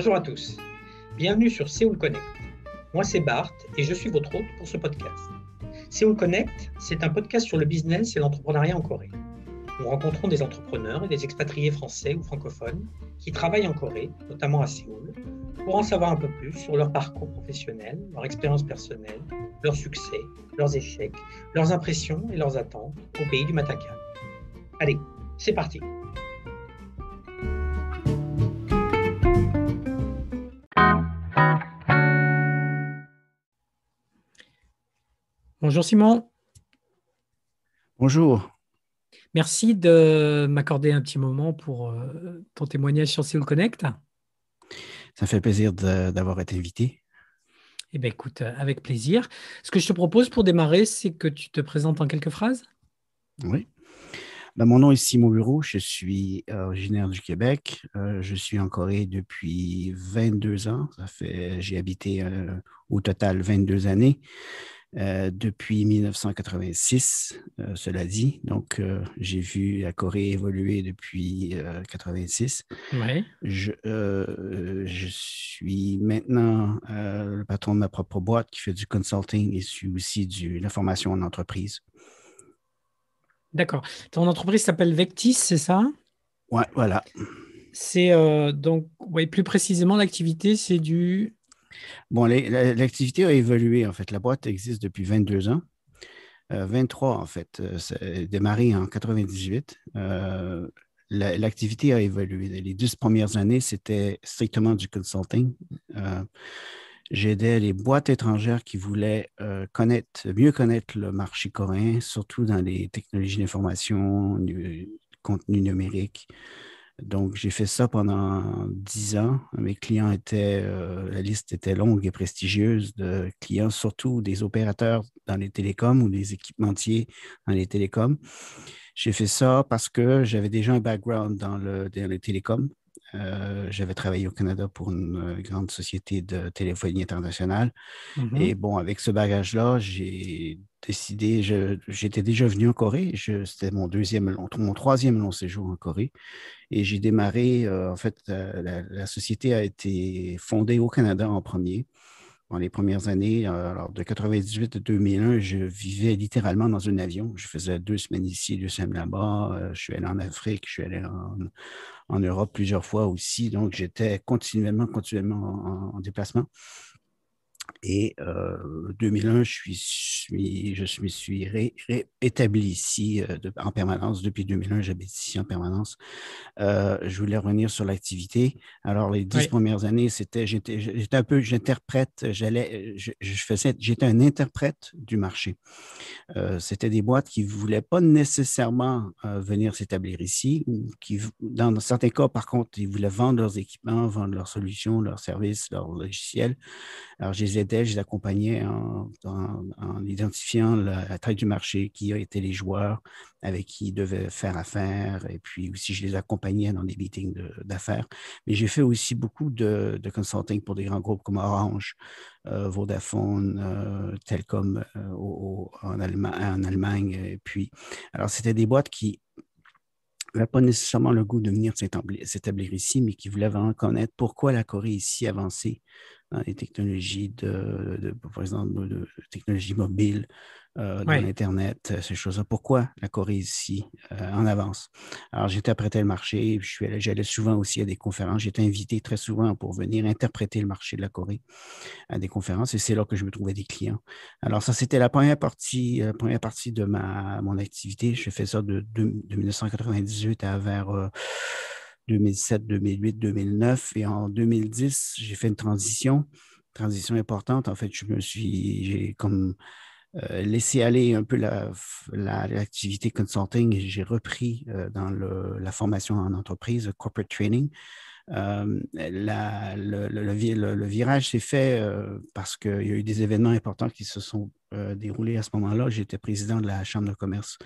Bonjour à tous, bienvenue sur Séoul Connect. Moi c'est Bart et je suis votre hôte pour ce podcast. Séoul Connect, c'est un podcast sur le business et l'entrepreneuriat en Corée. Nous rencontrons des entrepreneurs et des expatriés français ou francophones qui travaillent en Corée, notamment à Séoul, pour en savoir un peu plus sur leur parcours professionnel, leur expérience personnelle, leurs succès, leurs échecs, leurs impressions et leurs attentes au pays du Mataka. Allez, c'est parti! Bonjour Simon. Bonjour. Merci de m'accorder un petit moment pour euh, ton témoignage sur Seoul Connect. Ça fait plaisir d'avoir été invité. Eh bien, écoute, euh, avec plaisir. Ce que je te propose pour démarrer, c'est que tu te présentes en quelques phrases. Oui. Ben, mon nom est Simon Bureau, je suis euh, originaire du Québec. je suis en Corée depuis 22 ans. j'ai habité au total 22 années. Euh, depuis 1986, euh, cela dit. Donc, euh, j'ai vu la Corée évoluer depuis 1986. Oui. Je, suis maintenant le patron de ma propre boîte qui fait du consulting et suis aussi de la formation en entreprise. D'accord. Ton entreprise s'appelle Vectis, c'est ça? Oui, voilà. C'est donc, ouais, plus précisément, l'activité, c'est du Bon, l'activité a évolué, en fait. La boîte existe depuis 22 ans. 23, euh, en fait. C'est euh, démarré en 98. Euh, l'activité a évolué. Les 10 premières années, c'était strictement du consulting. J'aidais les boîtes étrangères qui voulaient connaître, mieux connaître le marché coréen, surtout dans les technologies d'information, contenu numérique, donc, j'ai fait ça pendant dix ans. Mes clients étaient, euh, la liste était longue et prestigieuse de clients, surtout des opérateurs dans les télécoms ou des équipementiers dans les télécoms. J'ai fait ça parce que j'avais déjà un background dans, le, dans les télécoms. Euh, j'avais travaillé au Canada pour une euh, grande société de téléphonie internationale. Mm-hmm. Et bon, avec ce bagage-là, j'ai décidé, j'étais déjà venu en Corée. C'était mon deuxième, mon troisième long séjour en Corée. Et j'ai démarré, euh, en fait, la, société a été fondée au Canada en premier. Dans les premières années, euh, alors de 98 à 2001, je vivais littéralement dans un avion. Je faisais deux semaines ici, deux semaines là-bas. Euh, je suis allé en Afrique, je suis allé en, Europe plusieurs fois aussi. Donc, j'étais continuellement, continuellement en déplacement. Et euh, 2001, je suis, suis, je suis, suis établi ici en permanence. Depuis 2001, j'habite ici en permanence. je voulais revenir sur l'activité. Alors, les dix premières années, c'était, j'étais, un peu, j'interprète, j'allais, je, faisais, j'étais un interprète du marché. c'était des boîtes qui ne voulaient pas nécessairement venir s'établir ici, qui, dans certains cas, par contre, ils voulaient vendre leurs équipements, vendre leurs solutions, leurs services, leurs logiciels. Alors, je les j'aidais, je les en, en, identifiant la, taille du marché, qui étaient les joueurs avec qui ils devaient faire affaire, et puis aussi je les accompagnais dans des meetings d'affaires. Mais j'ai fait aussi beaucoup de, consulting pour des grands groupes comme Orange, euh, Vodafone, euh, Telcom euh, en, Allemagne. Et puis, alors c'était des boîtes qui n'avaient pas nécessairement le goût de venir s'établir ici, mais qui voulaient vraiment connaître pourquoi la Corée ici avancée Hein, les technologies de, de par exemple, de, technologies mobiles, euh, dans l'Internet, euh, ces choses-là. Pourquoi la Corée ici euh, en avance? Alors, j'interprétais le marché, je suis j'allais souvent aussi à des conférences, j'étais invité très souvent pour venir interpréter le marché de la Corée à des conférences et c'est là que je me trouvais des clients. Alors, ça, c'était la première partie, euh, première partie de ma, mon activité. Je fais ça de, 1998 à vers... 2007, 2008, 2009. Et en 2010, j'ai fait une transition, transition importante. En fait, je me suis, j'ai comme euh, laissé aller un peu l'activité la, consulting et j'ai repris euh, dans la formation en entreprise, le corporate training. Euh, la, le, le, virage s'est fait parce qu'il y a eu des événements importants qui se sont déroulés à ce moment-là. J'étais président de la Chambre de commerce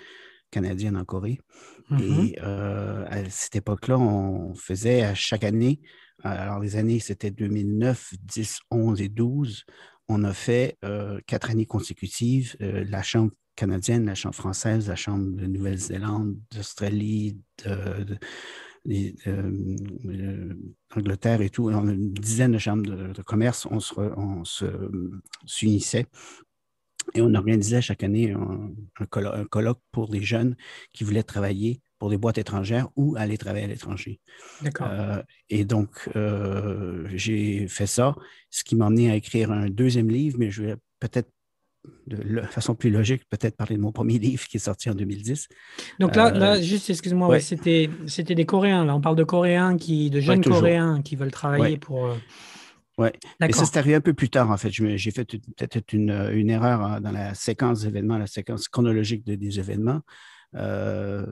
canadienne en Corée. Et mm-hmm. euh, à cette époque-là, on faisait à chaque année, euh, alors les années c'était 2009, 10, 11 et 12, on a fait euh, quatre années consécutives la Chambre canadienne, la Chambre française, la Chambre de Nouvelle-Zélande, d'Australie, d'Angleterre et tout. une dizaine de chambres de, commerce, on se, on s'unissait et on organisait chaque année un, colloque, pour les jeunes qui voulaient travailler pour des boîtes étrangères ou aller travailler à l'étranger. D'accord. Euh, et donc, euh, j'ai fait ça, ce qui m'a amené à écrire un deuxième livre, mais je vais peut-être de façon plus logique, peut-être parler de mon premier livre qui est sorti en 2010. Donc là, euh, juste, excuse-moi, c'était, c'était des Coréens. Là, on parle de Coréens, qui, de jeunes Coréens qui veulent travailler pour... Oui, mais ça, c'est arrivé un peu plus tard, en fait. J'ai fait peut-être une, erreur hein, dans la séquence d'événements, la séquence chronologique des événements. Euh,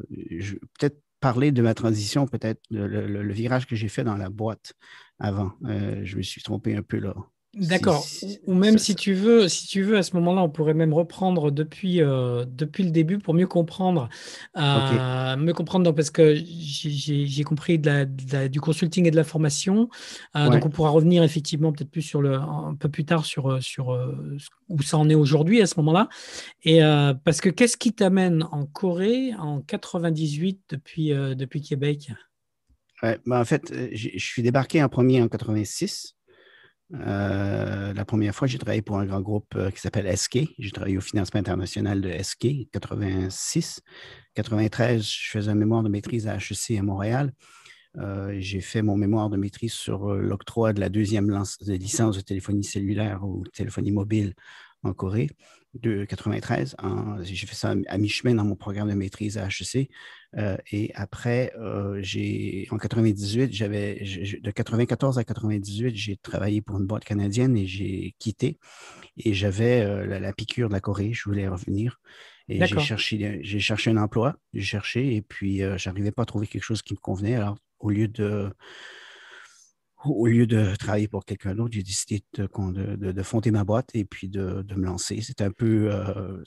peut-être parler de ma transition, peut-être le, virage que j'ai fait dans la boîte avant. Euh, je me suis trompé un peu là. D'accord. Ou même si tu veux, si tu veux, à ce moment-là, on pourrait même reprendre depuis, euh, le début pour mieux comprendre, euh, Me comprendre parce que j'ai compris du consulting et de la formation. Euh, donc on pourra revenir effectivement peut-être plus sur le un peu plus tard sur sur où ça en est aujourd'hui à ce moment-là. Et parce que qu'est-ce qui t'amène en Corée en 98 depuis Québec ouais, bah, en fait, je suis débarqué en premier en 86. Euh, la première fois, j'ai travaillé pour un grand groupe euh, qui s'appelle SK. J'ai travaillé au financement international de SK. 86. 93, je faisais un mémoire de maîtrise à HEC à Montréal. Euh, j'ai fait mon mémoire de maîtrise sur l'octroi de la deuxième licence de téléphonie cellulaire ou téléphonie mobile en Corée de 93. J'ai fait ça à mi-chemin dans mon programme de maîtrise à HEC. Euh, et après, euh, j'ai en 98, j'avais de 94 à 98, j'ai travaillé pour une boîte canadienne et j'ai quitté. Et j'avais euh, la, piqûre de la Corée. Je voulais revenir. Et j'ai cherché, j'ai cherché un emploi. J'ai cherché et puis je n'arrivais pas à trouver quelque chose qui me convenait. Alors, au lieu de au lieu de travailler pour quelqu'un d'autre, j'ai décidé de, fonder ma boîte et puis de, me lancer. C'était un peu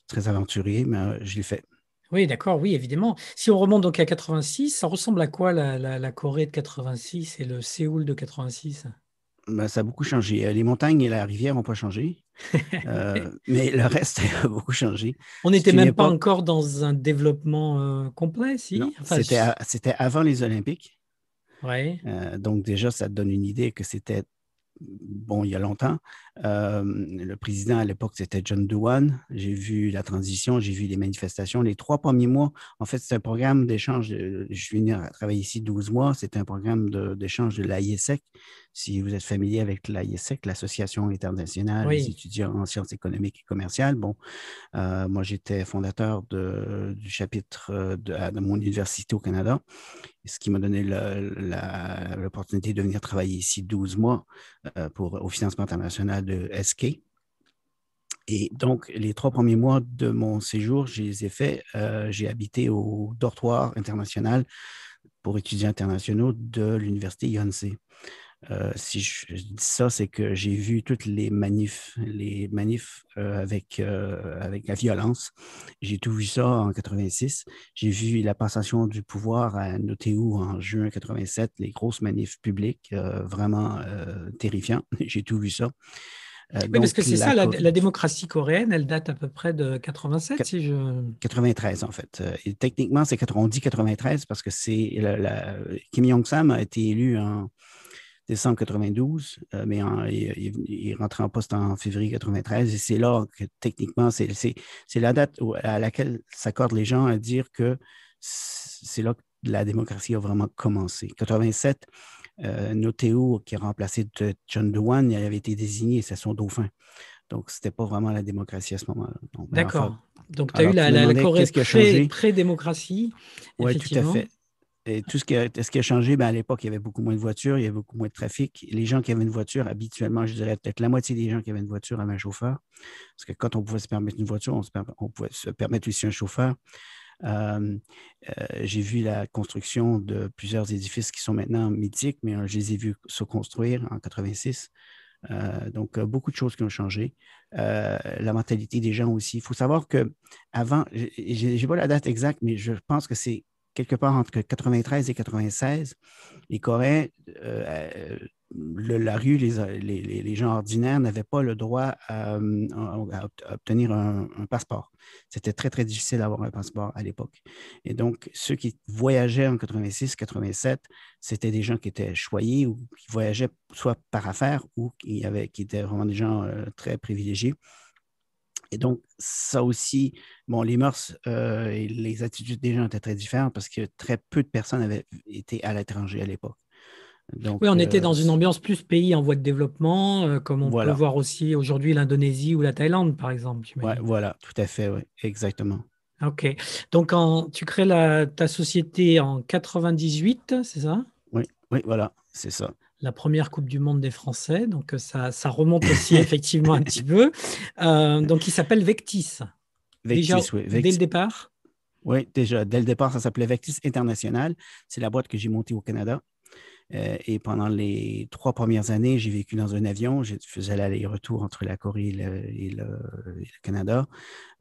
très aventurier, mais je l'ai fait. Oui, d'accord, oui, évidemment. Si on remonte donc à 86, ça ressemble à quoi la, Corée de 86 et le Séoul de 86 bah, ça a beaucoup changé. Euh, les montagnes et la rivière n'ont pas changé, euh, mais le reste a beaucoup changé. On n'était même pas encore dans un développement euh, complet, si c'était, avant les Olympiques. Ouais. donc déjà, ça donne une idée que c'était, bon, il y a longtemps, euh, le président à l'époque, c'était John Dewan. J'ai vu la transition, j'ai vu les manifestations. Les trois premiers mois, en fait, c'est un programme d'échange. Je suis venu travailler ici 12 mois. C'est un programme d'échange de, de Si vous êtes familier avec l'AIESEC, l'Association internationale des étudiants en sciences économiques et commerciales, bon, euh, moi, j'étais fondateur du chapitre euh, de, mon université au Canada, ce qui m'a donné l'opportunité de venir travailler ici 12 mois pour, au financement international de SK. Et donc, les trois premiers mois de mon séjour, je les ai faits. Euh, j'ai habité au dortoir international pour étudiants internationaux de l'université Yonsei. Euh, si je, dis ça, c'est que j'ai vu toutes les manifs, les manifs euh, avec, euh, avec la violence. J'ai tout vu ça en 86. J'ai vu la passation du pouvoir à Notéou en juin 87, les grosses manifs publiques, vraiment terrifiants. J'ai tout vu ça. oui, parce que c'est ça, la, démocratie coréenne, elle date à peu près de 87, si je... 93, en fait. Et techniquement, c'est on dit 93 parce que c'est Kim Jong-sam a été élu en, décembre 92, euh, mais il, rentrait en poste en février 93. Et c'est là que techniquement, c'est, la date à laquelle s'accordent les gens à dire que c'est là que la démocratie a vraiment commencé. 87, euh, Noteo, qui a remplacé John Dewan, il avait été désigné, c'est son dauphin. Donc, ce n'était pas vraiment la démocratie à ce moment-là. D'accord. Donc, tu as eu la, la, pré-démocratie. Oui, tout à fait tout ce qui, a, ce qui a changé, ben, à l'époque, il y avait beaucoup moins de voitures, il y avait beaucoup moins de trafic. Les gens qui avaient une voiture, habituellement, je dirais peut-être la moitié des gens qui avaient une voiture avaient un chauffeur. Parce que quand on pouvait se permettre une voiture, on, pouvait se permettre aussi un chauffeur. Euh, euh, j'ai vu la construction de plusieurs édifices qui sont maintenant mythiques, mais je les ai vus se construire en 86. Euh, donc, beaucoup de choses qui ont changé. la mentalité des gens aussi. Il faut savoir que avant, je n'ai pas la date exacte, mais je pense que c'est quelque part entre 93 et 96, les Coréens, euh, euh, la rue, les, les, gens ordinaires n'avaient pas le droit à, euh, obtenir un, passeport. C'était très, très difficile d'avoir un passeport à l'époque. Et donc, ceux qui voyageaient en 86, 87, c'était des gens qui étaient choyés ou qui voyageaient soit par affaires ou qui, étaient vraiment des gens très privilégiés. Et donc, ça aussi, bon, les mœurs euh, et les attitudes des gens étaient très différentes parce que très peu de personnes avaient été à l'étranger à l'époque. Donc, oui, on était euh, dans une ambiance plus pays en voie de développement, euh, comme on peut voir aussi aujourd'hui l'Indonésie ou la Thaïlande, par exemple. Ouais, voilà, tout à fait, ouais, exactement. Ok. Donc, tu crées ta société en 98, c'est ça? Oui, oui, voilà, c'est ça la première Coupe du Monde des Français, donc euh, ça, remonte aussi effectivement un petit peu. Euh, donc il s'appelle Vectis. Vectis, oui. Dès le départ Oui, déjà, dès le départ, ça s'appelait Vectis International. C'est la boîte que j'ai montée au Canada. Euh, et pendant les trois premières années, j'ai vécu dans un avion. Je faisais l'aller-retour entre la Corée et le, Canada.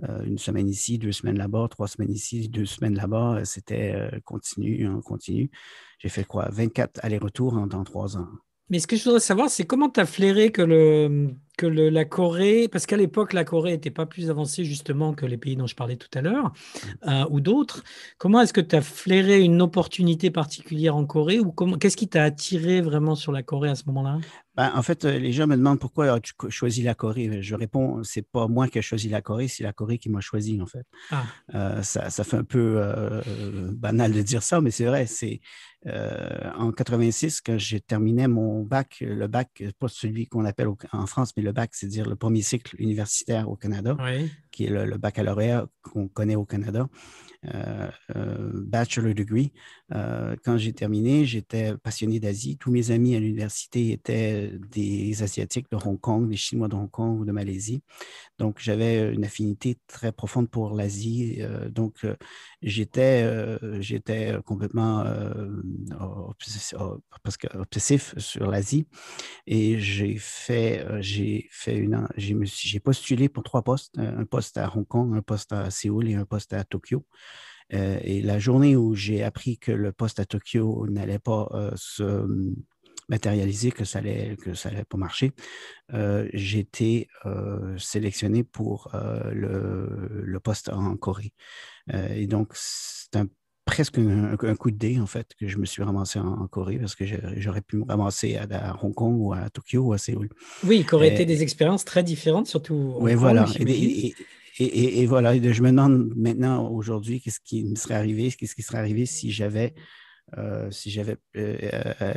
Euh, une semaine ici, deux semaines là-bas, trois semaines ici, deux semaines là-bas. Euh, c'était continu, en continu. J'ai fait quoi? 24 allers-retours en, trois ans. Mais ce que je voudrais savoir, c'est comment tu as flairé que, le, que le, la Corée, parce qu'à l'époque, la Corée n'était pas plus avancée justement que les pays dont je parlais tout à l'heure, euh, ou d'autres. Comment est-ce que tu as flairé une opportunité particulière en Corée ou qu'est-ce qui t'a attiré vraiment sur la Corée à ce moment-là ben, en fait, euh, les gens me demandent pourquoi tu choisis la Corée. Je réponds, c'est pas moi qui ai choisi la Corée, c'est la Corée qui m'a choisi, en fait. Ah. Euh, ça, ça, fait un peu banal de dire ça, mais c'est vrai. C'est euh, en 86, quand j'ai terminé mon bac, le bac, pas celui qu'on appelle en France, mais le bac, c'est-à-dire le premier cycle universitaire au Canada, oui qui est le, baccalauréat qu'on connaît au Canada, euh, euh bachelor degree. Euh, quand j'ai terminé, j'étais passionné d'Asie. Tous mes amis à l'université étaient des Asiatiques de Hong Kong, des Chinois de Hong Kong ou de Malaisie. Donc, j'avais une affinité très profonde pour l'Asie. Euh, donc, j'étais, j'étais complètement obsessif, oh, parce que sur l'Asie. Et j'ai fait, j'ai fait une, j'ai postulé pour trois postes, un poste à Hong Kong, un poste à Séoul et un poste à Tokyo. Euh, et la journée où j'ai appris que le poste à Tokyo n'allait pas euh, se matérialiser, que ça allait, que ça pas marcher, euh, j'ai été euh, sélectionné pour le, le, poste en Corée. et donc, c'est un presque un, coup de dé, en fait, que je me suis ramassé en, Corée parce que j'aurais pu me ramasser à, Hong Kong ou à Tokyo ou à Séoul. Oui, qui auraient été des expériences très différentes, surtout. Oui, voilà. Et, voilà, je me demande maintenant, aujourd'hui, qu'est-ce qui me serait arrivé, qu'est-ce qui serait arrivé si j'avais. Euh, si j'avais euh, euh,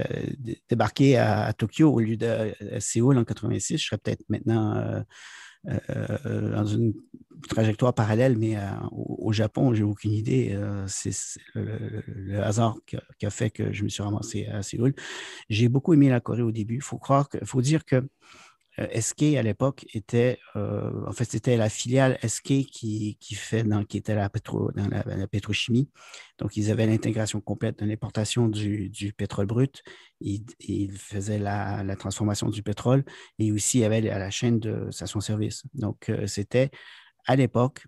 débarqué à, Tokyo au lieu de Séoul en 86, je serais peut-être maintenant euh, dans une trajectoire parallèle, mais euh, au, Japon, j'ai aucune idée. Euh, c'est le, hasard qui a, fait que je me suis ramassé à Séoul. J'ai beaucoup aimé la Corée au début. Il faut croire que, faut dire que euh, SK, à l'époque, était, euh, en fait, c'était la filiale SK qui, fait, dans, qui était la dans la, pétrochimie. Donc, ils avaient l'intégration complète de l'importation du, pétrole brut. Ils, faisaient la, transformation du pétrole et aussi, il avait la chaîne de station-service. Donc, euh, c'était, à l'époque,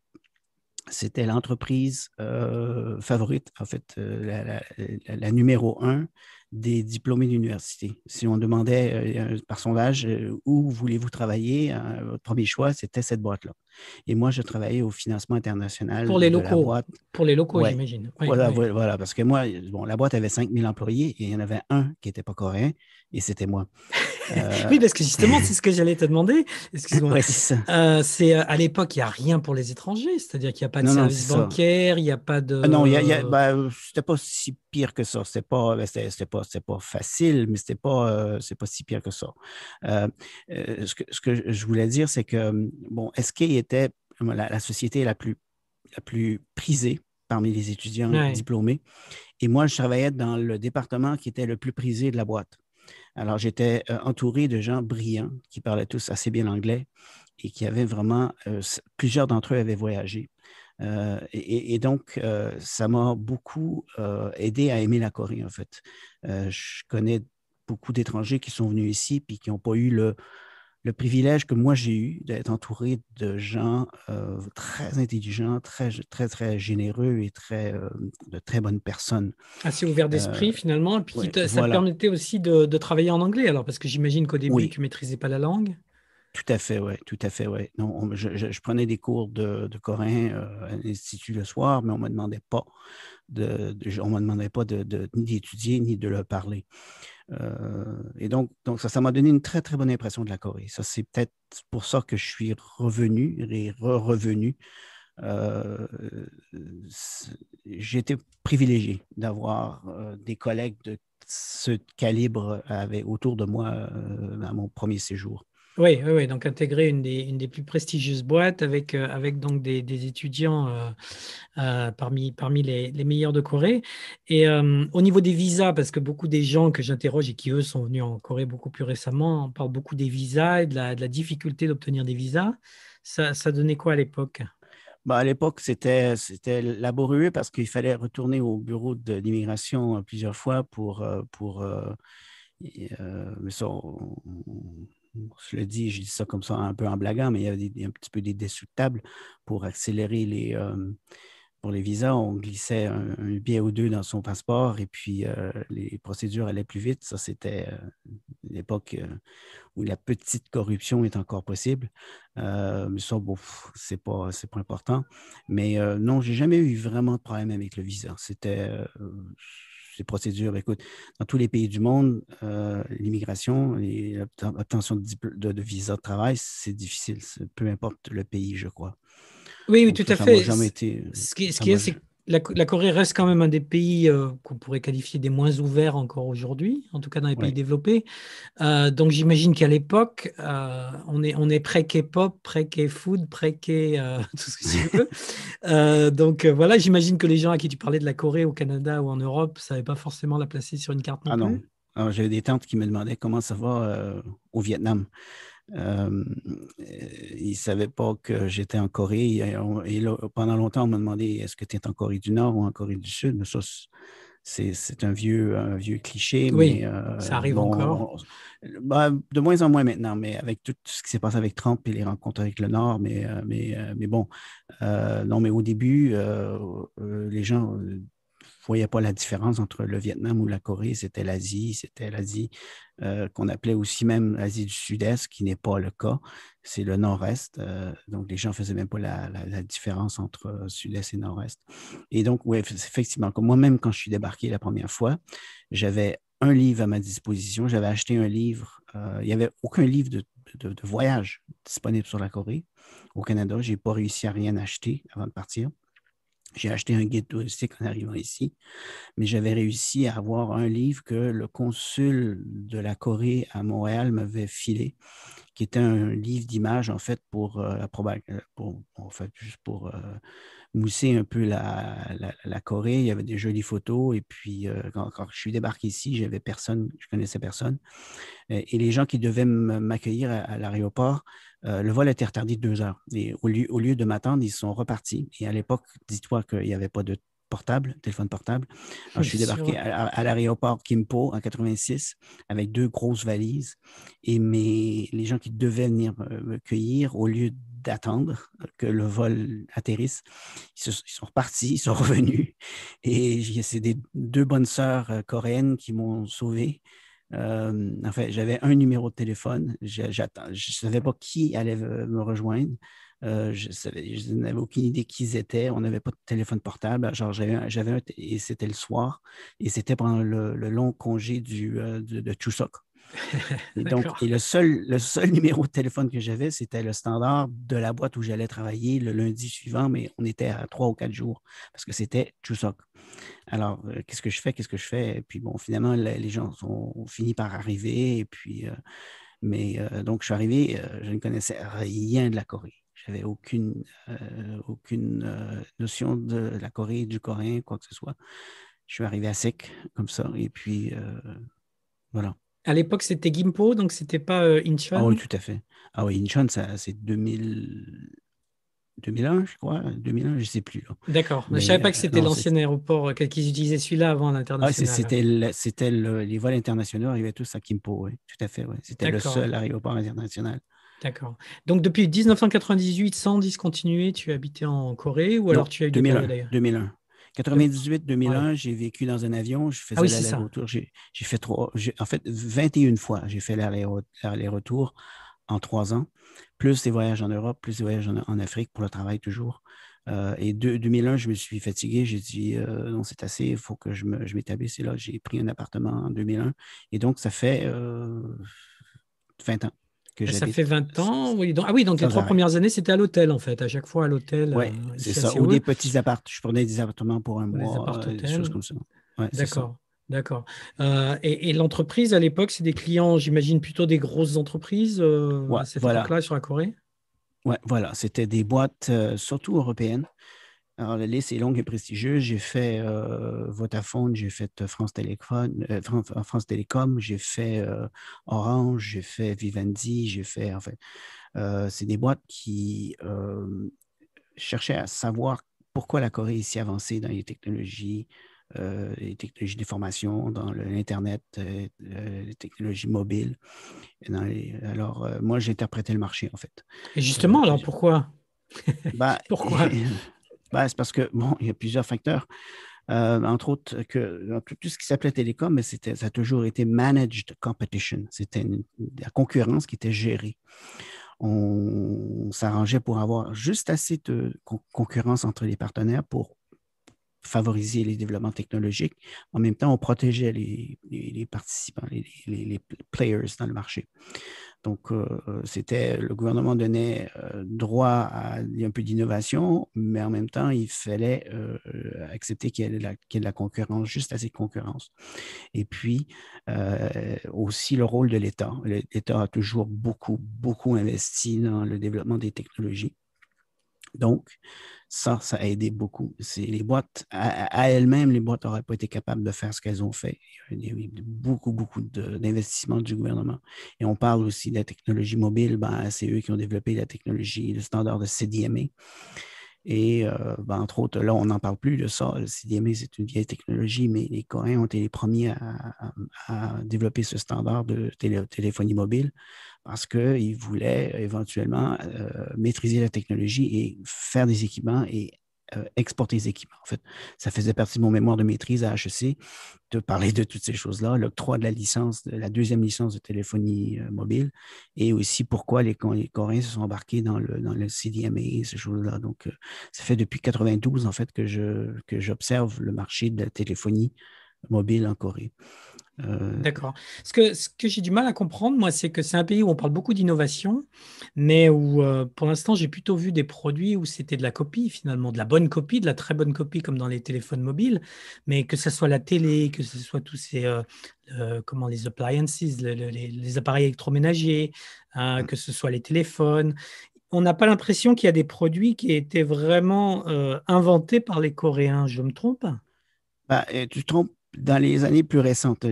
c'était l'entreprise favorite, en fait, la, la numéro un des diplômés d'université. Si on demandait euh, par sondage euh, où voulez-vous travailler, hein, votre premier choix, c'était cette boîte-là. Et moi, je travaillais au financement international. Pour les locaux. Pour les locaux, j'imagine. voilà, voilà, parce que moi, bon, la boîte avait 5000 employés et il y en avait un qui n'était pas coréen et c'était moi. Euh, oui, parce que justement, c'est ce que j'allais te demander. Excuse-moi. c'est euh, euh, à l'époque, il n'y a rien pour les étrangers, c'est-à-dire qu'il n'y a pas de services service bancaire, il n'y a pas de. non, il y a, c'était pas si pire que ça. c'est pas, ben, c'est pas, pas facile, mais c'était pas, c'est pas si pire que ça. Ce que, ce, que, je voulais dire, c'est que hum, bon, est-ce qu'il est était la, société la plus, la plus prisée parmi les étudiants diplômés. Et moi, je travaillais dans le département qui était le plus prisé de la boîte. Alors, j'étais euh, entouré de gens brillants qui parlaient tous assez bien l'anglais et qui avaient vraiment, euh, plusieurs d'entre eux avaient voyagé. Euh, et, et, donc, ça m'a beaucoup aidé à aimer la Corée, en fait. je connais beaucoup d'étrangers qui sont venus ici puis qui n'ont pas eu le, le privilège que moi j'ai eu d'être entouré de gens euh, très intelligents, très, très, très généreux et très, euh, de très bonnes personnes. Assez ouvert euh, d'esprit finalement, et puis ça permettait aussi de, travailler en anglais alors, parce que j'imagine qu'au début tu ne maîtrisais pas la langue. Tout à fait, oui, tout à fait, ouais. Non, je, prenais des cours de, de coréen à l'institut le soir, mais on ne me demandait pas de, on me demandait pas d'étudier ni de le parler. Euh, et donc, donc ça, ça m'a donné une très, très bonne impression de la Corée. Ça, c'est peut-être pour ça que je suis revenu et re-revenu. J'étais euh, j'ai privilégié d'avoir euh, des collègues de ce calibre autour de moi à mon premier séjour. Oui, oui, donc intégrer une des, une des plus prestigieuses boîtes avec, euh, avec donc des, des étudiants euh, euh, parmi, parmi les, les, meilleurs de Corée. Et au niveau des visas, parce que beaucoup des gens que j'interroge et qui, eux, sont venus en Corée beaucoup plus récemment, parlent beaucoup des visas et de la, difficulté d'obtenir des visas. Ça, ça donnait quoi à l'époque bah, à l'époque, c'était, c'était laborieux parce qu'il fallait retourner au bureau de plusieurs fois pour, pour mais ça, je le dis, je dis ça comme ça un peu en blaguant, mais il y a, un petit peu des dessous de table pour accélérer les. Euh, pour les visas, on glissait un, billet ou deux dans son passeport et puis euh, les procédures allaient plus vite. Ça, c'était euh, l'époque où la petite corruption est encore possible. mais ça, bon, c'est pas, c'est pas important. Mais non, j'ai jamais eu vraiment de problème avec le visa. C'était les procédures. Écoute, dans tous les pays du monde, euh, l'immigration et l'obtention de, de, de, visa de travail, c'est difficile, peu importe le pays, je crois. Oui, oui, tout à fait. Été, ce euh, qui, ce qui est, c'est la, Corée reste quand même un des pays euh, qu'on pourrait qualifier des moins ouverts encore aujourd'hui, en tout cas dans les pays développés. Euh, donc j'imagine qu'à l'époque, euh, on est, on est pré-K-pop, pré-K-food, pré-K tout ce que tu veux. donc voilà, j'imagine que les gens à qui tu parlais de la Corée au Canada ou en Europe ne savaient pas forcément la placer sur une carte. Non ah non, j'avais des tantes qui me demandaient comment ça va au Vietnam. Euh, il ils ne savaient pas que j'étais en Corée. Et, pendant longtemps, on m'a demandé est-ce que tu es en Corée du Nord ou en Corée du Sud. Mais ça, c'est un vieux, un vieux cliché. Oui, mais, euh, ça arrive encore. Ben, de moins en moins maintenant, mais avec tout ce qui s'est passé avec Trump et les rencontres avec le Nord, mais, euh, mais, mais bon, non, mais au début, les gens a pas la différence entre le Vietnam ou la Corée, c'était l'Asie, c'était l'Asie euh, qu'on appelait aussi même l'Asie du Sud-Est, qui n'est pas le cas, c'est le Nord-Est. Euh, donc les gens ne faisaient même pas la, différence entre euh, Sud-Est et Nord-Est. Et donc, oui, effectivement, moi-même, quand je suis débarqué la première fois, j'avais un livre à ma disposition, j'avais acheté un livre, il n'y avait aucun livre de, de, voyage disponible sur la Corée. Au Canada, je n'ai pas réussi à rien acheter avant de partir. J'ai acheté un guide touristique en arrivant ici, mais j'avais réussi à avoir un livre que le consul de la Corée à Montréal m'avait filé, qui était un livre d'images, en fait, pour, euh, euh, pour, en fait, juste pour euh, mousser un peu la, la, Corée. Il y avait des jolies photos. Et puis, quand, je suis débarqué ici, j'avais personne, je connaissais personne. Et, les gens qui devaient m'accueillir à l'aéroport euh, le vol a été retardé de deux heures. Et au lieu, au lieu de m'attendre, ils sont repartis. Et à l'époque, dis-toi qu'il n'y avait pas de portable, téléphone portable. je suis débarqué à, l'aéroport Kimpo en 86 avec deux grosses valises et mes, les gens qui devaient venir euh, me cueillir, au lieu d'attendre que le vol atterrisse, ils, sont repartis, ils sont revenus. Et c'est deux bonnes sœurs euh, coréennes qui m'ont sauvé. Euh, en fait, j'avais un numéro de téléphone. je ne savais pas qui allait me rejoindre. Euh, je, n'avais aucune idée qui ils étaient. On n'avait pas de téléphone portable. Genre, j'avais, et c'était le soir. Et c'était pendant le, long congé du, euh, de, de Et donc, le seul, le seul numéro de téléphone que j'avais, c'était le standard de la boîte où j'allais travailler le lundi suivant, mais on était à trois ou quatre jours parce que c'était Chuseok. Alors, euh, qu'est-ce que je fais? Qu'est-ce que je fais? Et puis, bon, finalement, les gens ont fini par arriver. Et puis, euh, mais euh, donc, je suis arrivé, je ne connaissais rien de la Corée. J'avais aucune, aucune notion de la Corée, du coréen, quoi que ce soit. Je suis arrivé à sec, comme ça. Et puis, voilà. À l'époque, c'était Gimpo, donc c'était pas euh, Incheon. Ah oui, tout à fait. Ah oui, Incheon, c'est 2001, je crois, 2001, je sais plus. D'accord. Je ne savais pas que euh, c'était l'ancien aéroport euh, qu'ils utilisaient celui-là avant l'international. Ah, c'était les vols internationaux arrivaient tous à Gimpo, oui, tout à fait. C'était le seul aéroport international. D'accord. Donc depuis 1998, sans discontinuer, tu as habité en Corée ou alors tu as eu 2001, 2001. 98, 2001, j'ai vécu dans un avion, je faisais ah l'aller-retour. J'ai fait en fait, 21 fois, j'ai fait l'aller-retour en trois ans, plus des voyages en Europe, plus des voyages en, Afrique pour le travail toujours. Euh, et 2001, je me suis fatigué. J'ai dit, euh, non, c'est assez, il faut que je m'établisse. et là, j'ai pris un appartement en 2001. Et donc, ça fait 20 euh, ans ça fait 20 ans, oui. ah oui, donc les trois premières années, c'était à l'hôtel, en fait, à chaque fois à l'hôtel. Oui, euh, c'est ça. Ou des petits appartements. Je prenais des appartements pour un mois, euh, des, choses comme ça. D'accord. D'accord. Euh, et, l'entreprise, à l'époque, c'est des clients, j'imagine, plutôt des grosses entreprises à cette époque-là sur la Corée Oui, voilà. C'était des boîtes, surtout européennes, alors, la liste est longue et prestigieuse. J'ai fait euh, Vodafone, j'ai fait euh, France, euh, France Télécom, j'ai fait euh, Orange, j'ai fait Vivendi, j'ai fait. En fait, c'est des boîtes qui cherchaient à savoir pourquoi la Corée est si avancée dans les technologies, les technologies formation, dans l'Internet, les technologies mobiles. alors, moi, j'interprétais le marché, en fait. Et justement, alors, pourquoi bah, Pourquoi Ben, c'est parce que, bon, il y a plusieurs facteurs. Euh, entre autres, que tout, ce qui s'appelait télécom, mais c'était, ça a toujours été managed competition. C'était la concurrence qui était gérée. On, s'arrangeait pour avoir juste assez de concurrence entre les partenaires pour favoriser les développements technologiques. En même temps, on protégeait les, participants, les, players dans le marché. Donc, euh, c'était le gouvernement donnait euh, droit à un peu d'innovation, mais en même temps, il fallait euh, accepter qu'il y, la, y ait de la concurrence, juste assez de concurrence. Et puis, aussi le rôle de l'État. L'État a toujours beaucoup, beaucoup investi dans le développement des technologies. Donc, ça, ça a aidé beaucoup. Les boîtes, à, elles-mêmes, les boîtes n'auraient pas été capables de faire ce qu'elles ont fait. Il y a eu beaucoup, beaucoup d'investissements du gouvernement. Et on parle aussi de la technologie mobile. Ben, c'est eux qui ont développé la technologie, le standard de CDMA. Et euh, ben, entre autres, là, on n'en parle plus de ça. Le CDMA, c'est une vieille technologie, mais les Coréens ont été les premiers à, développer ce standard de téléphonie mobile parce qu'ils voulaient euh, éventuellement euh, maîtriser la technologie et faire des équipements et euh, exporter les équipements. En fait, ça faisait partie de mon mémoire de maîtrise à HEC de parler de toutes ces choses-là, l'octroi de la licence, de la deuxième licence de téléphonie euh, mobile, et aussi pourquoi les, Coréens se sont embarqués dans le, dans le CDMA, ces choses-là. Donc, euh, ça fait depuis 92 en fait que je que j'observe le marché de la téléphonie mobile en Corée. Euh, D'accord. Ce que, j'ai du mal à comprendre, moi, c'est que c'est un pays où on parle beaucoup d'innovation, mais où euh, pour l'instant, j'ai plutôt vu des produits où c'était de la copie, finalement, de la bonne copie, de la très bonne copie, comme dans les téléphones mobiles, mais que ce soit la télé, que ce soit tous ces, euh, comment, les appliances, les, appareils électroménagers, hein, mm. que ce soit les téléphones. On n'a pas l'impression qu'il y a des produits qui étaient vraiment inventés par les Coréens. Je me trompe bah, Tu te trompes dans les années plus récentes,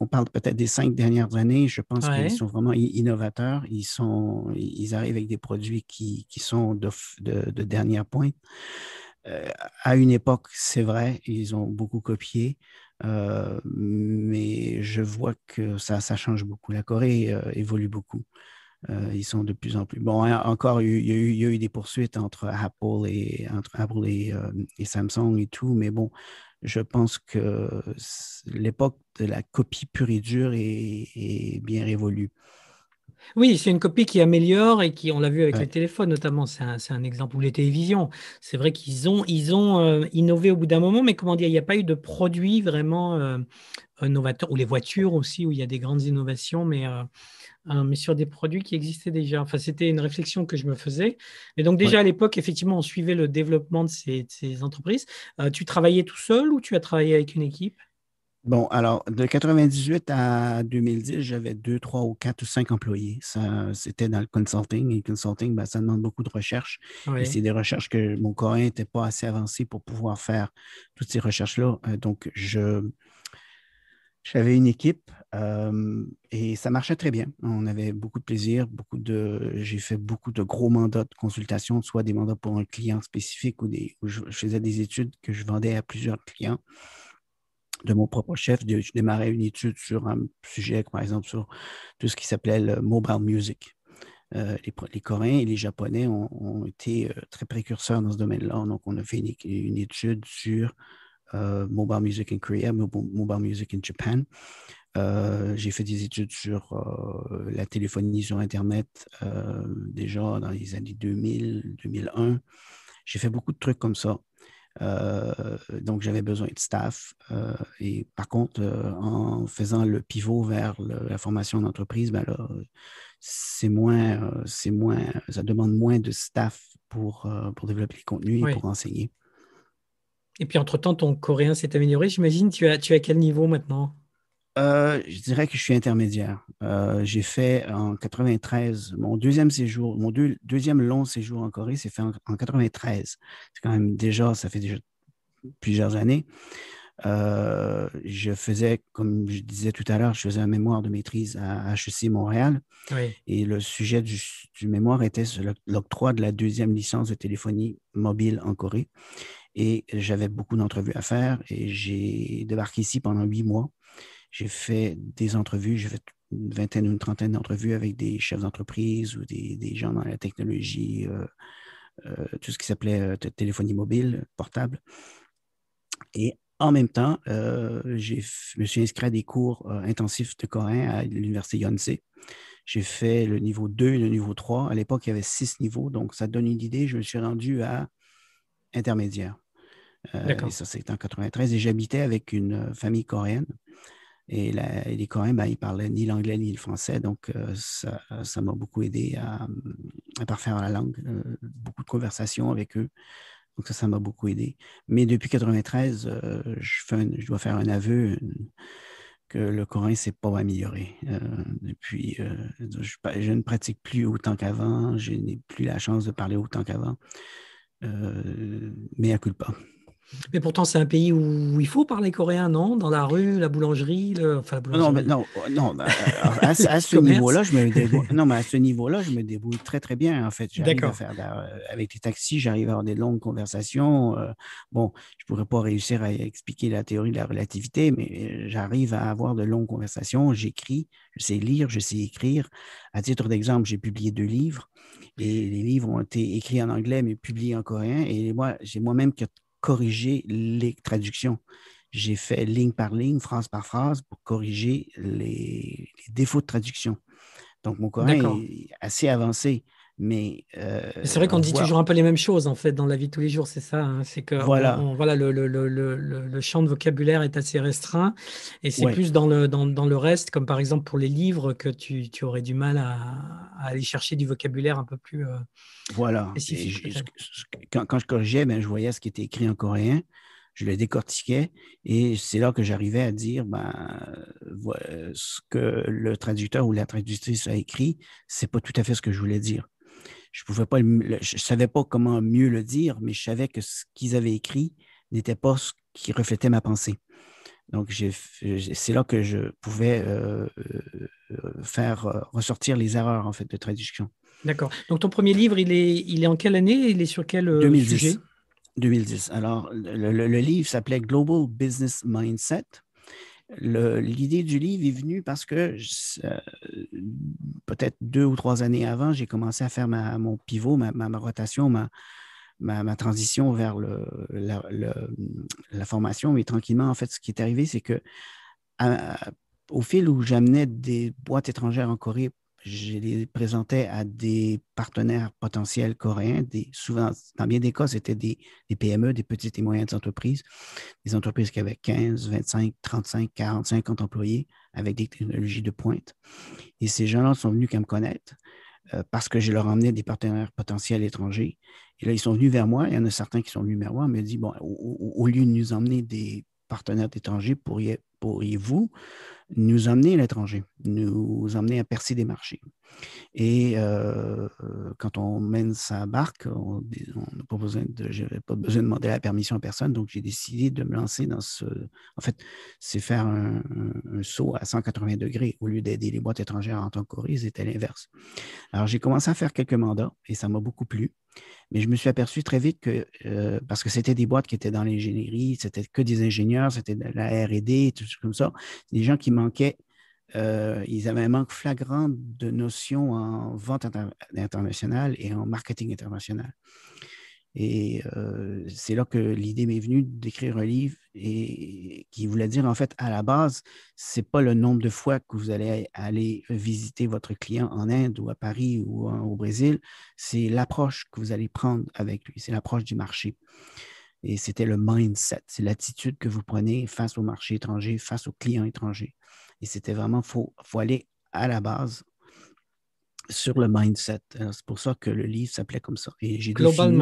on parle peut-être des cinq dernières années, je pense qu'ils sont vraiment innovateurs. Ils, sont, ils arrivent avec des produits qui, qui sont de, de, dernière pointe. Euh, à une époque, c'est vrai, ils ont beaucoup copié, euh, mais je vois que ça, ça change beaucoup. La Corée euh, évolue beaucoup. ils sont de plus en plus. Bon, hein, encore, il y, a eu, eu des poursuites entre Apple et, entre Apple et, Samsung et tout, mais bon, je pense que l'époque de la copie pure et dure est, bien révolue. Oui, c'est une copie qui améliore et qui, on l'a vu avec les téléphones notamment, c'est un, exemple, ou les télévisions. C'est vrai qu'ils ont, ils ont euh, innové au bout d'un moment, mais comment dire, il n'y a pas eu de produit vraiment innovateurs, euh, euh, novateur, ou les voitures aussi, où il y a des grandes innovations, mais Hein, mais sur des produits qui existaient déjà. Enfin, c'était une réflexion que je me faisais. Et donc déjà à l'époque, effectivement, on suivait le développement de ces, entreprises. Euh, tu travaillais tout seul ou tu as travaillé avec une équipe Bon, alors, de 98 à 2010, j'avais deux, trois ou quatre ou cinq employés. Ça, c'était dans le consulting. Et le consulting, ben, ça demande beaucoup de recherches. Et c'est des recherches que mon coréen n'était pas assez avancé pour pouvoir faire toutes ces recherches-là. Euh, donc, je, j'avais une équipe et ça marchait très bien. On avait beaucoup de plaisir, beaucoup de. J'ai fait beaucoup de gros mandats de consultation, soit des mandats pour un client spécifique ou des. je, faisais des études que je vendais à plusieurs clients de mon propre chef. Je, démarrais une étude sur un sujet, par exemple, sur tout ce qui s'appelait le mobile music. Euh, les, Coréens et les Japonais ont, été euh, très précurseurs dans ce domaine-là. Donc, on a fait une, étude sur euh, mobile music in Korea, mobile music in Japan. Euh, j'ai fait des études sur euh, la téléphonie sur Internet euh, déjà dans les années 2000, 2001. J'ai fait beaucoup de trucs comme ça. donc, j'avais besoin de staff. et par contre, en faisant le pivot vers la formation d'entreprise, ben c'est moins, moins, ça demande moins de staff pour, pour développer les contenus et pour enseigner. Et puis, entre-temps, ton coréen s'est amélioré, j'imagine. Tu as, tu as quel niveau maintenant euh, je dirais que je suis intermédiaire. Euh, j'ai fait en 93 mon deuxième séjour, mon deuxième long séjour en Corée, c'est fait en, 93. C'est quand même déjà, ça fait déjà plusieurs années. Euh, je faisais, comme je disais tout à l'heure, je faisais un mémoire de maîtrise à HEC Montréal. Et le sujet du, du mémoire était l'octroi de la deuxième licence de téléphonie mobile en Corée. Et j'avais beaucoup d'entrevues à faire et j'ai débarqué ici pendant huit mois. J'ai fait des entrevues, j'ai fait une vingtaine ou une trentaine d'entrevues avec des chefs d'entreprise ou des, gens dans la technologie, euh, euh, tout ce qui s'appelait euh, téléphonie mobile, portable. Et en même temps, je me suis inscrit à des cours intensifs de coréen à l'université Yonsei. J'ai fait le niveau 2 et le niveau 3. À l'époque, il y avait six niveaux, donc ça donne une idée. Je me suis rendu à intermédiaire. et ça, c'était en 93. Et j'habitais avec une famille coréenne et, les Coréens, ils ben, ils parlaient ni l'anglais ni le français, donc euh, ça, m'a beaucoup aidé à, parfaire la langue, euh, beaucoup de conversations avec eux. Donc ça, ça m'a beaucoup aidé. Mais depuis 1993, euh, je, je dois faire un aveu que le coréen ne s'est pas amélioré. depuis, je, je, ne pratique plus autant qu'avant, je n'ai plus la chance de parler autant qu'avant. mais à culpa. pas. Mais pourtant, c'est un pays où il faut parler coréen, non Dans la rue, la boulangerie, le... enfin Non, mais non, oh, non bah, à, ce niveau-là, je me débrouille. à ce niveau-là, je me débrouille très très bien en fait. D'accord. Bah, euh, avec les taxis, j'arrive à avoir des longues conversations. Euh, bon, je pourrais pas réussir à expliquer la théorie de la relativité, mais euh, j'arrive à avoir de longues conversations. J'écris, je sais lire, je sais écrire. À titre d'exemple, j'ai publié deux livres et les livres ont été écrits en anglais mais publiés en coréen. Et moi, j'ai moi-même corriger les traductions. J'ai fait ligne par ligne, phrase par phrase pour corriger les, défauts de traduction. Donc, mon coran est assez avancé. Mais euh, c'est vrai qu'on dit toujours un peu les mêmes choses en fait dans la vie de tous les jours, c'est ça. Hein. c'est que voilà, voilà le, champ de vocabulaire est assez restreint et c'est plus dans le, dans, dans, le reste, comme par exemple pour les livres, que tu, tu aurais du mal à, aller chercher du vocabulaire un peu plus euh, voilà. quand, quand, je corrigeais, ben, je voyais ce qui était écrit en coréen je le décortiquais et c'est là que j'arrivais à dire ben, euh, ce que le traducteur ou la traductrice a écrit, c'est pas tout à fait ce que je voulais dire je pouvais pas je savais pas comment mieux le dire, mais je savais que ce qu'ils avaient écrit n'était pas ce qui reflétait ma pensée. Donc, c'est là que je pouvais euh, euh, faire euh, ressortir les erreurs en fait de traduction. D'accord. Donc, ton premier livre, il est, il est en quelle année Il est sur quel 2010. sujet 2010. Alors, le livre s'appelait Global Business Mindset L'idée du livre est venue parce que euh, peut-être deux ou trois années avant, j'ai commencé à faire mon pivot, ma, rotation, ma, transition vers la, formation, mais tranquillement, en fait, ce qui est arrivé, c'est que au fil où j'amenais des boîtes étrangères en Corée je les présentais à des partenaires potentiels coréens. Des, souvent, dans bien des cas, c'était des, PME, des petites et moyennes entreprises, des entreprises qui avaient 15, 25, 35, 40, 50 employés avec des technologies de pointe. Et ces gens-là sont venus qu'à me connaître euh, parce que je leur emmenais des partenaires potentiels étrangers. Et là, ils sont venus vers moi. Il y en a certains qui sont venus vers moi. me dit, bon, au, lieu de nous emmener des partenaires étrangers, pourriez-vous pourriez vous nous emmener à l'étranger, nous emmener à percer des marchés. Et euh, quand on mène sa barque, on n'a pas besoin de, pas besoin de demander la permission à personne, donc j'ai décidé de me lancer dans ce. En fait, c'est faire un, saut à 180 degrés au lieu d'aider les boîtes étrangères en tant qu'Ori, c'était l'inverse. Alors j'ai commencé à faire quelques mandats et ça m'a beaucoup plu, mais je me suis aperçu très vite que euh, parce que c'était des boîtes qui étaient dans l'ingénierie, c'était que des ingénieurs, c'était de la R&D, tout comme ça, des gens qui manquaient euh, ils avaient un manque flagrant de notions en vente internationale et en marketing international. Et euh, c'est là que l'idée m'est venue d'écrire un livre et, qui voulait dire, en fait, à la base, ce n'est pas le nombre de fois que vous allez aller visiter votre client en Inde ou à Paris ou au Brésil, c'est l'approche que vous allez prendre avec lui, c'est l'approche du marché. Et c'était le mindset, c'est l'attitude que vous prenez face au marché étranger, face aux clients étrangers. Et c'était vraiment, il faut, aller à la base sur le mindset. C'est pour ça que le livre s'appelait comme ça. Et j'ai Global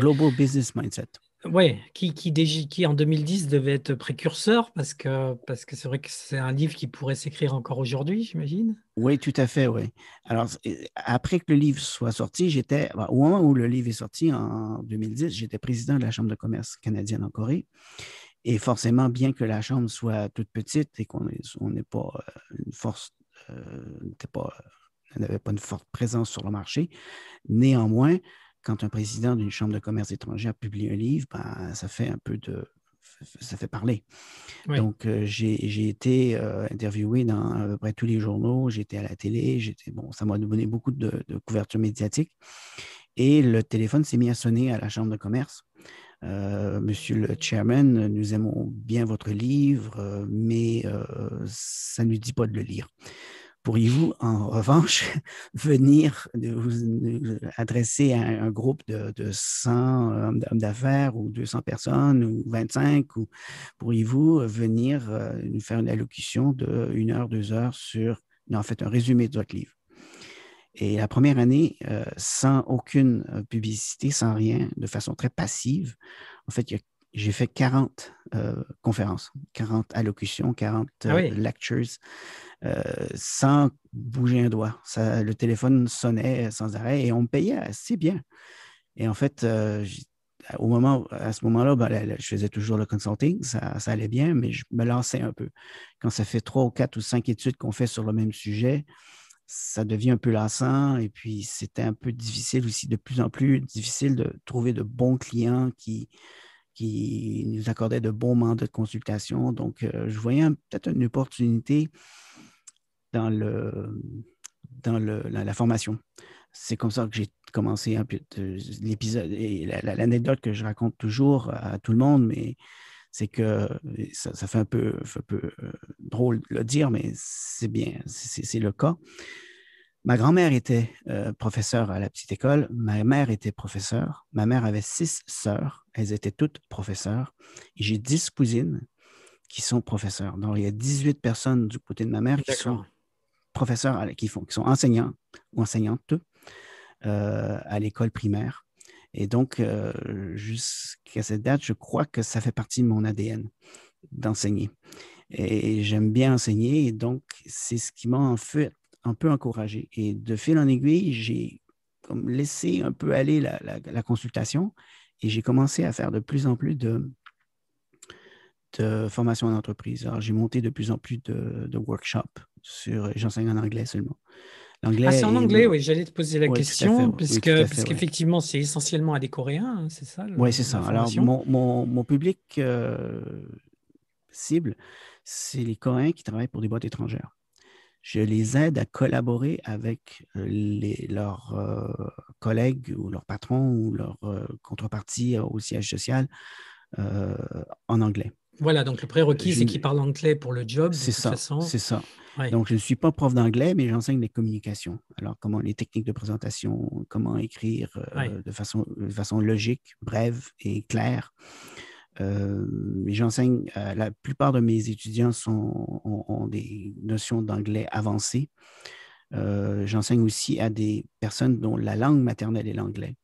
Global Business Mindset. Oui, qui, qui, qui, en 2010 devait être précurseur, parce que c'est vrai que c'est un livre qui pourrait s'écrire encore aujourd'hui, j'imagine. Oui, tout à fait, oui. Alors, euh, après que le livre soit sorti, j'étais, bah, au moment où le livre est sorti en 2010, j'étais président de la Chambre de commerce canadienne en Corée. Et forcément, bien que la Chambre soit toute petite et qu'on n'ait pas euh, une force, euh, n'avait pas une forte présence sur le marché, néanmoins, quand un président d'une chambre de commerce étrangère publie un livre, ben, ça fait un peu de. Ça fait parler. Donc, euh, j'ai été euh, interviewé dans à peu près tous les journaux, j'étais à la télé, j'étais bon, ça m'a donné beaucoup de, couverture médiatique. Et le téléphone s'est mis à sonner à la chambre de commerce. Euh, monsieur le chairman, nous aimons bien votre livre, mais ça ne nous dit pas de le lire pourriez-vous en revanche venir vous adresser à un groupe de, 100 hommes d'affaires ou 200 personnes ou 25 ou pourriez-vous euh, venir euh, nous faire une allocution de une heure, deux heures sur, en fait, un résumé de votre livre? Et la première année, euh, sans aucune publicité, sans rien, de façon très passive, en fait, il y a j'ai fait 40 euh, conférences, 40 allocutions, 40 ah euh, lectures, euh, sans bouger un doigt. Ça, le téléphone sonnait sans arrêt et on me payait assez bien. Et en fait, au moment, à ce moment-là, ben, je faisais toujours le consulting, ça, ça, allait bien, mais je me lançais un peu. Quand ça fait trois ou quatre ou cinq études qu'on fait sur le même sujet, ça devient un peu lassant et puis c'était un peu difficile aussi, de plus en plus difficile de trouver de bons clients qui, qui nous accordait de bons mandats de consultation. Donc, euh, je voyais peut-être une opportunité dans, le, dans, le, la formation. C'est comme ça que j'ai commencé un l'épisode et l'anecdote que je raconte toujours à tout le monde, mais c'est que euh, ça, fait un peu, un peu euh, drôle de le dire, mais c'est bien, c'est, c'est le cas. Ma grand-mère était euh, professeure à la petite école, ma mère était professeure, ma mère avait six sœurs, elles étaient toutes professeurs, j'ai dix cousines qui sont professeurs. Donc, il y a 18 personnes du côté de ma mère qui sont professeurs, qui, font, qui sont enseignants ou enseignantes euh, à l'école primaire. Et donc, euh, jusqu'à cette date, je crois que ça fait partie de mon ADN d'enseigner. Et j'aime bien enseigner, et donc c'est ce qui m'a en fait un peu encouragé. Et de fil en aiguille, j'ai laissé un peu aller la, consultation et j'ai commencé à faire de plus en plus de, de formation en entreprise. Alors, j'ai monté de plus en plus de, workshops sur. J'enseigne en anglais seulement. ah, c'est en anglais, oui, j'allais te poser la question, parce qu'effectivement, c'est essentiellement à des Coréens, hein, c'est ça Oui, c'est ça. Alors, mon, mon, public euh, cible, c'est les Coréens qui travaillent pour des boîtes étrangères je les aide à collaborer avec euh, leurs euh, collègues ou leurs patrons ou leurs euh, contreparties au siège social en anglais. Voilà, donc le prérequis, c'est qu'ils parlent anglais pour le job. C'est ça. C'est ça. Donc, je ne suis pas prof d'anglais, mais j'enseigne les communications. Alors, comment les techniques de présentation, comment écrire de façon logique, brève et claire. Euh, j'enseigne, euh, la plupart de mes étudiants ont, des notions d'anglais avancées. Euh, j'enseigne aussi à des personnes dont la langue maternelle est l'anglais.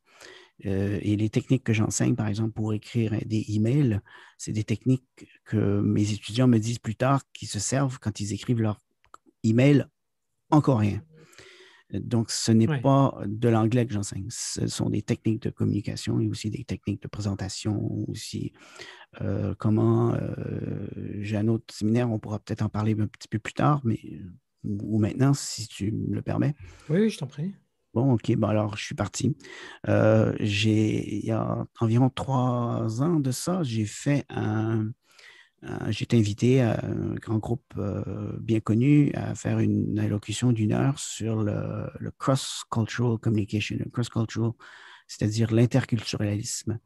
et les techniques que j'enseigne, par exemple, pour écrire des emails, c'est des techniques que mes étudiants me disent plus tard qu'ils se servent quand ils écrivent leur email en coréen. Donc, ce n'est pas de l'anglais que j'enseigne. Ce sont des techniques de communication et aussi des techniques de présentation, aussi euh, comment euh, j'ai un autre séminaire, on pourra peut-être en parler un petit peu plus tard, mais ou maintenant, si tu me le permets. Oui, je t'en prie. Bon, ok, bon, alors je suis parti. Euh, j'ai, il y a environ trois ans de ça, j'ai fait un, euh, j'étais invité à euh, un grand groupe euh, bien connu à faire une allocution d'une heure sur le, cross-cultural communication, cross-cultural, c'est-à-dire l'interculturalisme.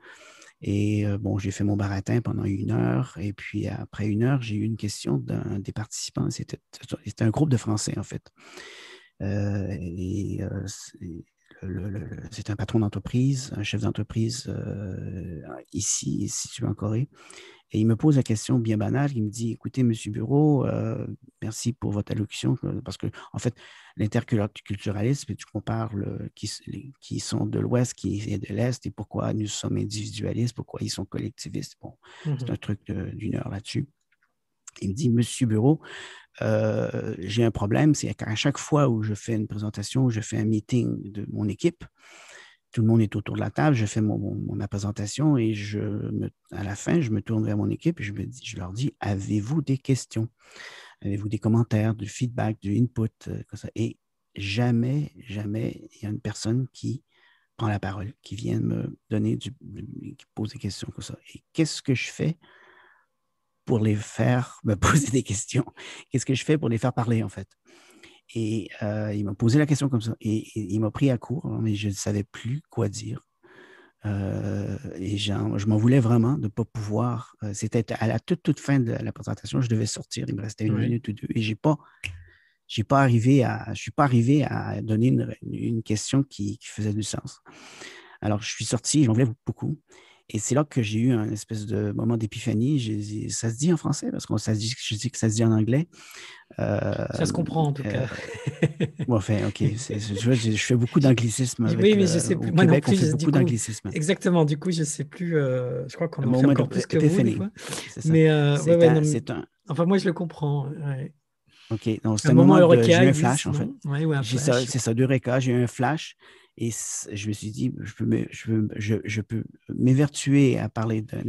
Et bon, j'ai fait mon baratin pendant une heure. Et puis après une heure, j'ai eu une question d'un des participants. C'était un groupe de Français, en fait. et c'est un patron d'entreprise, un chef d'entreprise euh, ici, situé en Corée. Et il me pose la question bien banale. Il me dit Écoutez, monsieur Bureau, euh, merci pour votre allocution. Parce que, en fait, l'interculturalisme, tu compares qui, sont de l'Ouest, qui est de l'Est, et pourquoi nous sommes individualistes, pourquoi ils sont collectivistes. Bon, mmh c'est un truc euh, d'une heure là-dessus. Il me dit, Monsieur Bureau, euh, j'ai un problème, c'est qu'à chaque fois où je fais une présentation, où je fais un meeting de mon équipe, tout le monde est autour de la table, je fais mon, ma présentation et à la fin, je me tourne vers mon équipe et je, leur dis, avez-vous des questions? Avez-vous des commentaires, du feedback, du input? Euh, ça? Et jamais, jamais, il y a une personne qui prend la parole, qui vient me donner du, qui pose des questions comme ça. Et qu'est-ce que je fais? pour les faire me poser des questions Qu'est-ce que je fais pour les faire parler, en fait Et euh, il m'a posé la question comme ça. Et, il m'a pris à court, hein, mais je ne savais plus quoi dire. Euh, et je m'en voulais vraiment de ne pas pouvoir. Euh, c'était à la toute, toute fin de la présentation, je devais sortir. Il me restait une minute ou deux. Et j'ai pas. J'ai pas arrivé à, je suis pas arrivé à donner une, question qui, qui, faisait du sens. Alors, je suis sorti, j'en voulais beaucoup. Et c'est là que j'ai eu un espèce de moment d'épiphanie. ça se dit en français parce que je dis que ça se dit en anglais. Euh, ça se comprend en tout euh, cas. enfin, ok. Je, je, fais beaucoup d'anglicisme. Oui, mais je euh, sais plus. Moi Québec, beaucoup d'anglicisme. Exactement. Du coup, je ne sais plus. je crois qu'on a fait encore plus que vous. Ça. Mais c'est un, un, Enfin, moi, je le comprends. Ok, donc c'est un, moment, moment de, j'ai eu un flash en fait. Ouais, ouais, c'est ça, Deux d'Eureka, j'ai eu un flash et je me suis dit, je peux, je, je, peux m'évertuer à parler d'un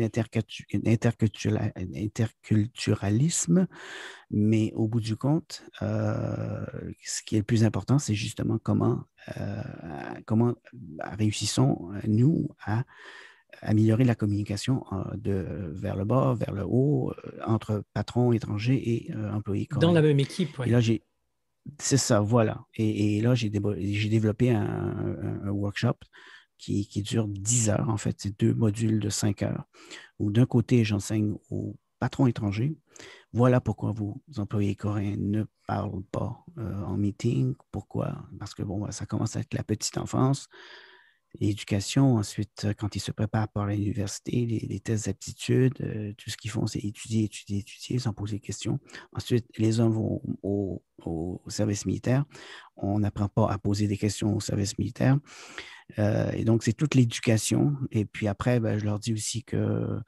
interculturalisme, mais au bout du compte, euh, ce qui est le plus important, c'est justement comment, euh, comment bah, réussissons, euh, nous, à améliorer la communication de, vers le bas, vers le haut, entre patrons étrangers et employés. Dans la même équipe, oui. là, j'ai c'est ça, voilà. Et, là, j'ai développé un, workshop qui, dure 10 heures, en fait. C'est deux modules de 5 heures. Où d'un côté, j'enseigne aux patrons étrangers. Voilà pourquoi vos employés coréens ne parlent pas euh, en meeting. Pourquoi? Parce que bon, bah, ça commence avec la petite enfance. L'éducation, ensuite, euh, quand ils se préparent pour l'université, les, les, tests d'aptitude, euh, tout ce qu'ils font, c'est étudier, étudier, étudier sans poser de questions. Ensuite, les hommes vont au, au, service militaire. On n'apprend pas à poser des questions au service militaire. Euh, et donc, c'est toute l'éducation. Et puis après, ben, je leur dis aussi que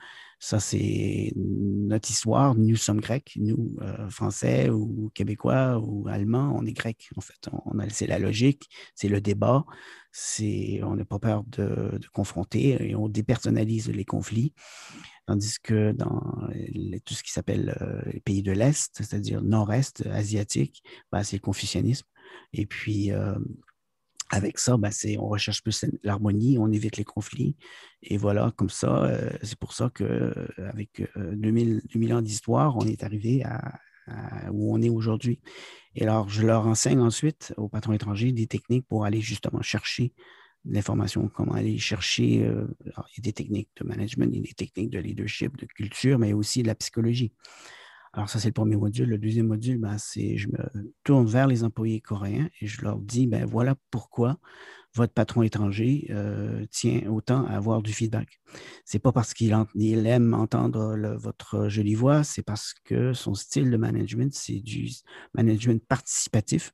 ça, c'est notre histoire. Nous sommes grecs, nous, euh, français ou québécois ou allemands, on est grecs, en fait. On, c'est la logique, c'est le débat, c'est, on n'a pas peur de, confronter et on dépersonnalise les conflits. Tandis que dans tout ce qui s'appelle euh, les pays de l'Est, c'est-à-dire nord-est asiatique, bah, c'est le confucianisme. Et puis, euh, avec ça, ben, on recherche plus l'harmonie, on évite les conflits. Et voilà, comme ça, euh, c'est pour ça qu'avec 2000, 2000, ans d'histoire, on est arrivé à, où on est aujourd'hui. Et alors, je leur enseigne ensuite aux patrons étrangers des techniques pour aller justement chercher l'information, comment aller chercher euh, des techniques de management, des techniques de leadership, de culture, mais aussi de la psychologie. Alors ça, c'est le premier module. Le deuxième module, ben, c'est je me tourne vers les employés coréens et je leur dis, ben voilà pourquoi votre patron étranger euh, tient autant à avoir du feedback. Ce n'est pas parce qu'il aime entendre votre jolie voix, c'est parce que son style de management, c'est du management participatif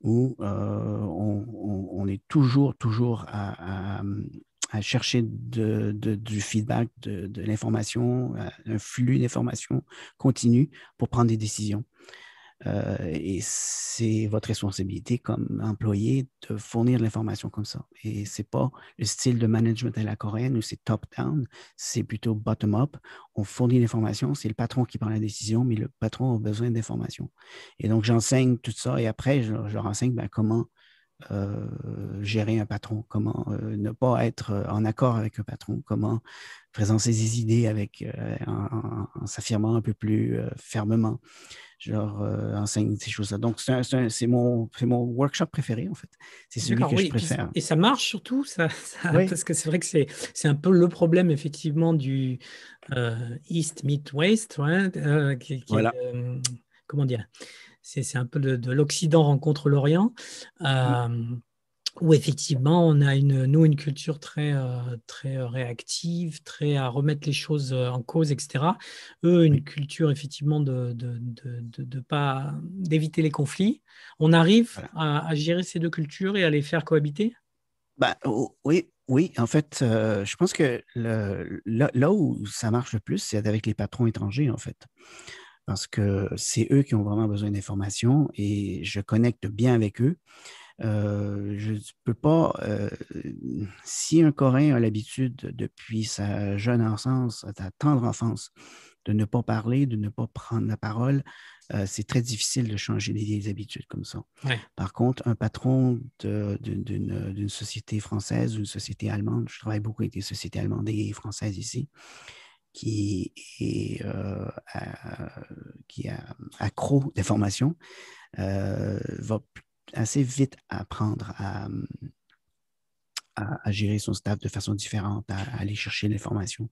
où euh, on, est toujours, toujours à, à chercher du feedback, de, l'information, euh, un flux d'informations continu pour prendre des décisions. Euh, et c'est votre responsabilité comme employé de fournir de l'information comme ça. Et ce n'est pas le style de management à la coréenne où c'est top-down, c'est plutôt bottom-up. On fournit l'information, c'est le patron qui prend la décision, mais le patron a besoin d'informations. Et donc, j'enseigne tout ça et après, je, je leur enseigne ben, comment euh, gérer un patron, comment euh, ne pas être euh, en accord avec un patron, comment présenter ses idées avec, en, s'affirmant un peu plus fermement. genre enseigne ces choses-là. Donc, c'est mon, mon workshop préféré, en fait. C'est celui que je préfère. Et, ça marche surtout, ça, parce que c'est vrai que c'est un peu le problème, effectivement, du East Meet West, hein, voilà. comment dire c'est un peu de, l'Occident rencontre l'Orient. Mmh. Euh, où effectivement on a une, nous une culture très, euh, très réactive, très à remettre les choses euh, en cause, etc. Eux, une culture effectivement de, de, pas d'éviter les conflits. On arrive à, gérer ces deux cultures et à les faire cohabiter bah, oh, Oui, oui, en fait, je pense que le, là, là, où ça marche le plus, c'est avec les patrons étrangers, en fait parce que c'est eux qui ont vraiment besoin d'informations et je connecte bien avec eux. Euh, je ne peux pas, euh, si un Coréen a l'habitude depuis sa jeune enfance, sa tendre enfance, de ne pas parler, de ne pas prendre la parole, euh, c'est très difficile de changer les habitudes comme ça. Par contre, un patron d'une société française, ou d'une société allemande, je travaille beaucoup avec des sociétés allemandes et françaises ici, qui est, euh, à, euh, qui est accro des formations euh, va assez vite apprendre à, à, gérer son staff de façon différente, à, aller chercher des formations.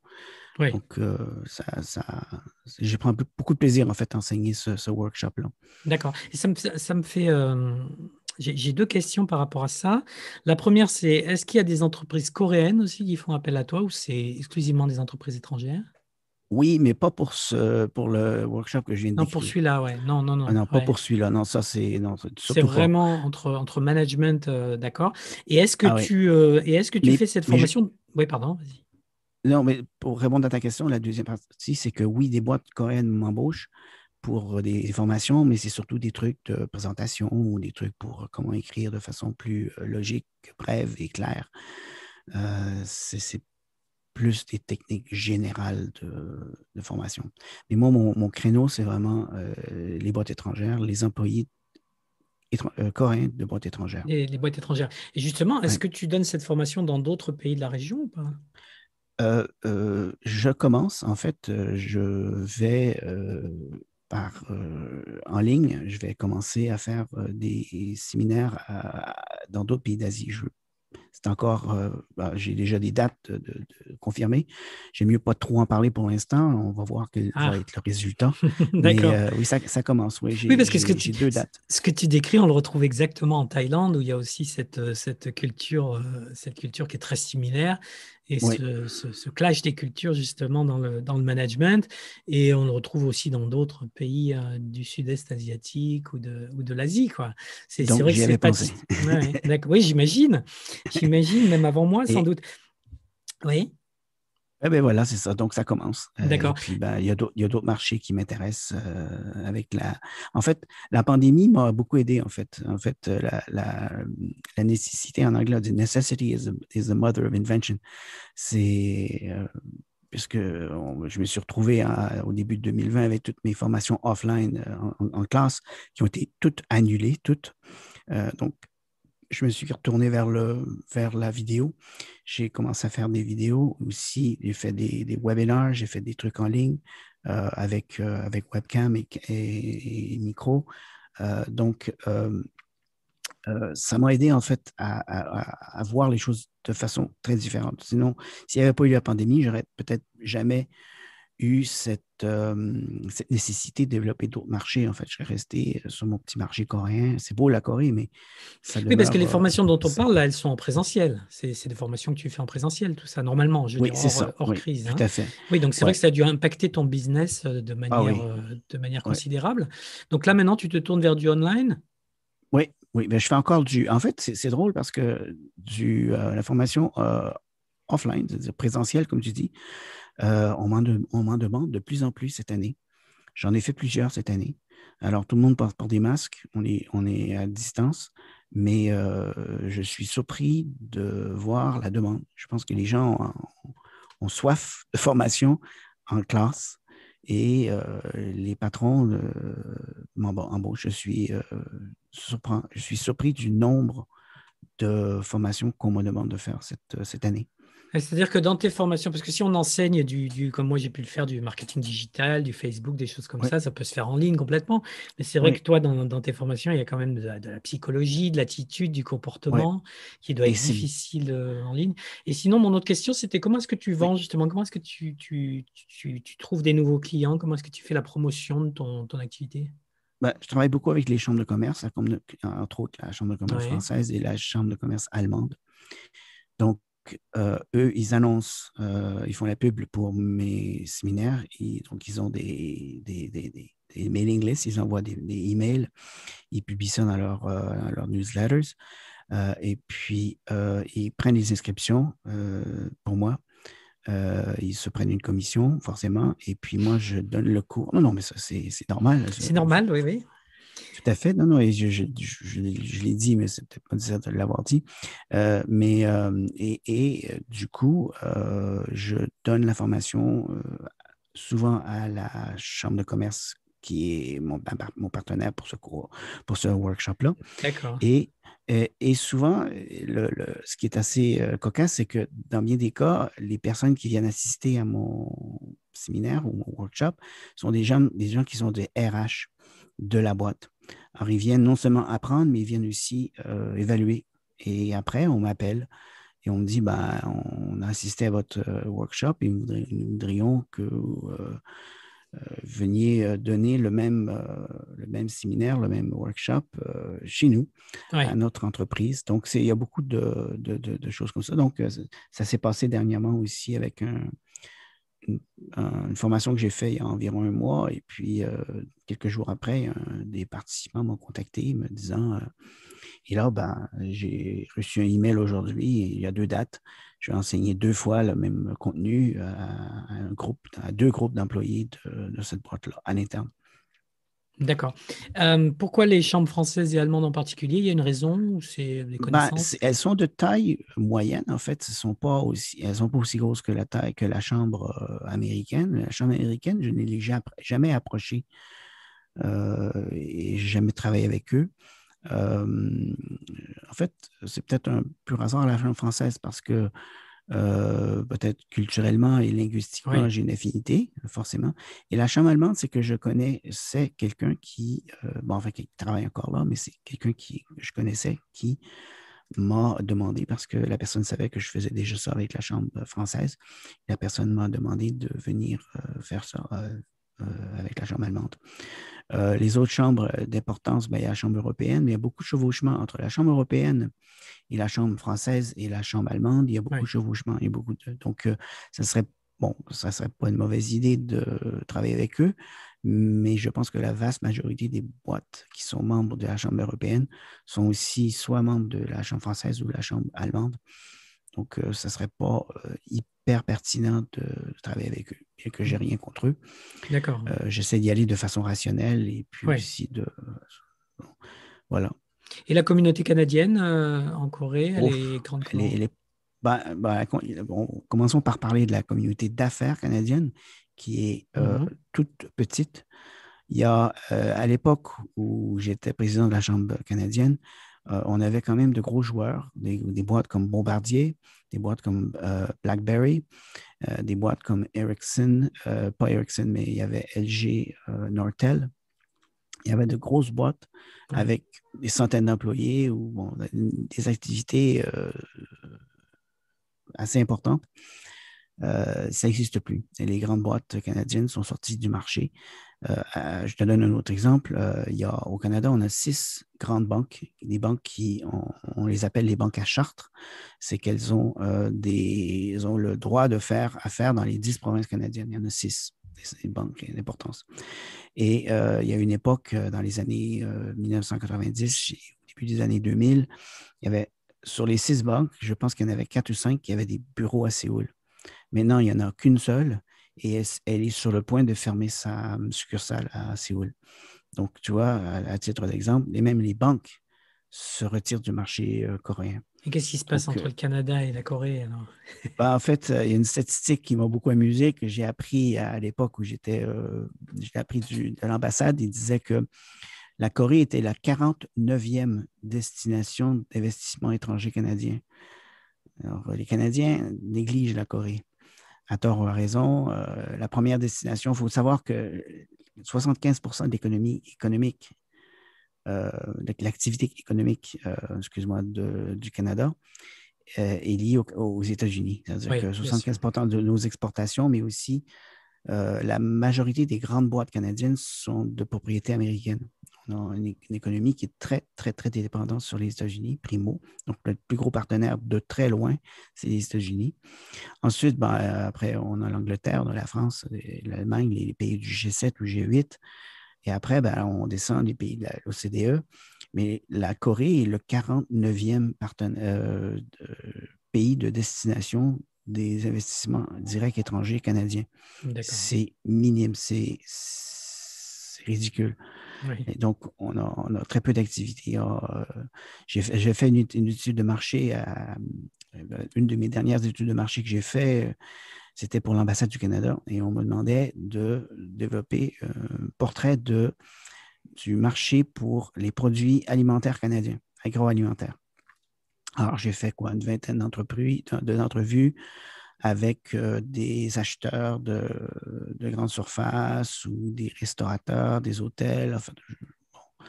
Donc, euh, ça, je prends beaucoup de plaisir en fait à enseigner ce, workshop-là. D'accord. ça me, ça me fait j'ai deux questions par rapport à ça. La première, c'est est-ce qu'il y a des entreprises coréennes aussi qui font appel à toi ou c'est exclusivement des entreprises étrangères Oui, mais pas pour, ce, pour le workshop que je viens de Non, pour celui-là, ouais. Non, non, non. Ah pas pour celui-là. Non, ça, c'est. C'est vraiment entre, entre management, euh, d'accord. Et est-ce que, ah tu, euh, est que tu fais cette formation Oui, pardon, vas-y. Non, mais pour répondre à ta question, la deuxième partie, c'est que oui, des boîtes coréennes m'embauchent pour des formations, mais c'est surtout des trucs de présentation ou des trucs pour comment écrire de façon plus logique, brève et claire. c'est plus des techniques générales de, formation. Mais moi, mon, créneau, c'est vraiment les boîtes étrangères, les employés euh, coréens de boîtes étrangères. Les, les, boîtes étrangères. Et justement, est-ce que tu donnes cette formation dans d'autres pays de la région ou pas euh, euh, je commence, en fait, je vais euh, en ligne. Je vais commencer à faire euh, des séminaires dans d'autres pays d'Asie. c'est encore, euh, bah, j'ai déjà des dates de, de confirmées. J'aime mieux pas trop en parler pour l'instant. On va voir quel va ah. être le résultat. D'accord. oui, ça, ça commence. Oui, parce que ce que tu, deux dates. Ce que tu décris, on le retrouve exactement en Thaïlande où il y a aussi cette, cette, culture, cette culture qui est très similaire et ce, clash des cultures justement dans le, dans le management. Et on le retrouve aussi dans d'autres pays euh, du sud-est asiatique ou de, ou de l'Asie. Quoi. C'est, c'est vrai que c'est pas. oui, j'imagine. J'imagine, même avant moi, sans doute. Oui. Eh bien voilà, c'est ça. Donc ça commence. Euh, D'accord. Ben, il y a d'autres marchés qui m'intéressent euh, avec la. En fait, la pandémie m'a beaucoup aidé. En fait, en fait, euh, la, nécessité en anglais, the necessity is, the mother of invention. C'est puisque je me suis retrouvé au début de 2020 avec toutes mes formations offline en, classe qui ont été toutes annulées, toutes. donc je me suis retourné vers, le, vers la vidéo. J'ai commencé à faire des vidéos aussi. J'ai fait des, des webinars, j'ai fait des trucs en ligne euh, avec, euh, avec webcam et, micro. Euh, donc, ça m'a aidé en fait à, voir les choses de façon très différente. Sinon, s'il n'y avait pas eu la pandémie, j'aurais peut-être jamais eu euh, cette, nécessité de développer d'autres marchés. En fait, je suis resté euh, sur mon petit marché coréen. C'est beau la Corée, mais Oui, parce que les euh, formations dont on parle, là, elles sont en présentiel. C'est des formations que tu fais en présentiel, tout ça, normalement, je oui, c'est hors, ça. hors oui, crise. Tout hein. à fait. Oui, donc c'est vrai que ça a dû impacter ton business ah de manière, de manière considérable. Donc là, maintenant, tu te tournes vers du online Oui, oui, mais ben, je fais encore du. En fait, c'est drôle parce que du, la formation offline, c'est-à-dire présentiel, comme tu dis, euh, on m'en demande de plus en plus cette année. J'en ai fait plusieurs cette année. Alors, tout le monde porte, des masques, on est, à distance, mais euh, je suis surpris de voir la demande. Je pense que les gens ont, soif de formation en classe et euh, les patrons m'embauchent. Je, suis, surpris, je suis surpris du nombre de formations qu'on me demande de faire cette année. C'est-à-dire que dans tes formations, parce que si on enseigne du, comme moi j'ai pu le faire, du marketing digital, du Facebook, des choses comme ça, ça peut se faire en ligne complètement. Mais c'est vrai que toi, dans, tes formations, il y a quand même de la, psychologie, de l'attitude, du comportement qui doit être difficile euh, en ligne. Et sinon, mon autre question, c'était comment est-ce que tu vends justement Comment est-ce que tu, trouves des nouveaux clients Comment est-ce que tu fais la promotion de ton, activité bah, je travaille beaucoup avec les chambres de commerce, hein, euh, entre autres la chambre de commerce française et la chambre de commerce allemande. Donc, donc euh, eux, ils annoncent, euh, ils font la pub pour mes séminaires. Ils, donc, ils ont des, des, des, mailing lists, ils envoient des, emails, ils publient ça dans leurs euh, newsletters. et puis, ils prennent les inscriptions pour moi. ils se prennent une commission, forcément, et puis moi, je donne le cours. Non, non, mais ça, c'est normal. C'est normal, oui, oui. Tout à fait. Non, non, je, l'ai dit, mais c'est peut-être pas nécessaire de l'avoir dit. Euh, mais, euh, et, euh, du coup, je donne la l'information souvent à la chambre de commerce qui est mon, mon partenaire pour ce cours, pour ce workshop-là. D'accord. Et, et, souvent, ce qui est assez cocasse, c'est que dans bien des cas, les personnes qui viennent assister à mon séminaire ou mon workshop sont des gens, des gens qui sont des RH de la boîte. Alors, ils viennent non seulement apprendre, mais ils viennent aussi euh, évaluer. Et après, on m'appelle et on me dit, bah on a assisté à votre euh, workshop et nous voudrions que euh, euh, veniez donner le même, le même séminaire, le même workshop chez nous, à notre entreprise. Donc, il y a beaucoup de, de, choses comme ça. Donc, ça s'est passé dernièrement aussi avec un, une, formation que j'ai faite il y a environ un mois. Et puis, euh, quelques jours après, des participants m'ont contacté me disant euh, Et là, ben, j'ai reçu un email aujourd'hui, il y a deux dates. Je vais enseigner deux fois le même contenu à, un groupe, à deux groupes d'employés de, de cette boîte-là, à l'interne. D'accord. Euh, pourquoi les chambres françaises et allemandes en particulier Il y a une raison ou c'est des ben, connaissances Elles sont de taille moyenne, en fait. elles ne sont pas aussi grosses que la taille que la chambre euh, américaine. La chambre américaine, je ne l'ai jamais approché euh, et je jamais travaillé avec eux. en fait, c'est peut-être un pur hasard à la chambre française parce que euh, peut-être culturellement et linguistiquement, j'ai une affinité, forcément. Et la chambre allemande, c'est que je connais, c'est quelqu'un qui, euh, bon, enfin, qui travaille encore là, mais c'est quelqu'un qui, je connaissais, qui m'a demandé, parce que la personne savait que je faisais déjà ça avec la chambre euh, française, la personne m'a demandé de venir faire ça avec la chambre allemande. Euh, les autres chambres d'importance, ben, il y a la Chambre européenne, mais il y a beaucoup de chevauchements entre la Chambre européenne et la Chambre française et la Chambre allemande. Il y a beaucoup de chevauchements. et beaucoup de... Donc, euh, ça serait bon, ça ne serait pas une mauvaise idée de travailler avec eux, mais je pense que la vaste majorité des boîtes qui sont membres de la Chambre européenne sont aussi soit membres de la Chambre française ou de la Chambre allemande. Donc, euh, ça ne serait pas euh, hyper pertinent de, travailler avec eux, et que j'ai rien contre eux. D'accord. Euh, j'essaie d'y aller de façon rationnelle et puis aussi de. Voilà. Et la communauté canadienne en Corée, elle est grande elle bah, bah, Commençons par parler de la communauté d'affaires canadienne qui est mhm. toute petite. Il y a, à l'époque où j'étais président de la Chambre canadienne, euh, on avait quand même de gros joueurs, des, boîtes comme Bombardier, des boîtes comme euh, BlackBerry, euh, des boîtes comme Ericsson, pas Ericsson, mais il y avait LG, Nortel. Il y avait de grosses boîtes avec des centaines d'employés ou des activités assez importantes. ça n'existe plus. Et les grandes boîtes canadiennes sont sorties du marché. Euh, euh, je te donne un autre exemple. Euh, il y a, au Canada, on a six grandes banques, des banques qui, on, les appelle les banques à chartre. C'est qu'elles ont, ont le droit de faire affaire dans les dix provinces canadiennes. Il y en a six, des banques d'importance. Et il y a une époque, dans les années 1990, au début des années 2000, il y avait sur les six banques, je pense qu'il y en avait quatre ou cinq qui avaient des bureaux à Séoul. Maintenant, il n'y en a qu'une seule et elle, est sur le point de fermer sa succursale à Séoul. Donc, tu vois, à, titre d'exemple, et même les banques se retirent du marché euh, coréen. Et qu'est-ce qui se passe entre euh, le Canada et la Corée alors? Bah, en fait, euh, il y a une statistique qui m'a beaucoup amusé, que j'ai appris à, l'époque où j'étais, j'ai appris de l'ambassade. Il disait que la Corée était la 49e destination d'investissement étranger canadien. Alors, les Canadiens négligent la Corée à tort ou à raison, euh, la première destination, il faut savoir que 75 de l'économie économique, euh, de l'activité économique, euh, moi du Canada est liée aux États-Unis. C'est-à-dire que 75 de nos exportations, mais aussi la majorité des grandes boîtes canadiennes sont de propriété américaine on a une, économie qui est très, très, très dépendante sur les États-Unis, primo. Donc, le plus gros partenaire de très loin, c'est les États-Unis. Ensuite, ben, euh, après, on a l'Angleterre, la France, euh, l'Allemagne, les pays du G7 ou G8. Et après, ben, on descend des pays de l'OCDE. Mais la Corée est le 49e euh, pays de destination des investissements directs étrangers canadiens. C'est minime, c'est ridicule donc, on a, très peu d'activités. Ah, euh, j'ai fait, une, étude de marché, euh, une de mes dernières études de marché que j'ai fait, euh, c'était pour l'ambassade du Canada, et on me demandait de développer un portrait du marché pour les produits alimentaires canadiens, agroalimentaires. Alors, j'ai fait quoi, une vingtaine d'entreprises, d'entrevues avec des acheteurs de, grandes surfaces ou des restaurateurs, des hôtels. Enfin, bon.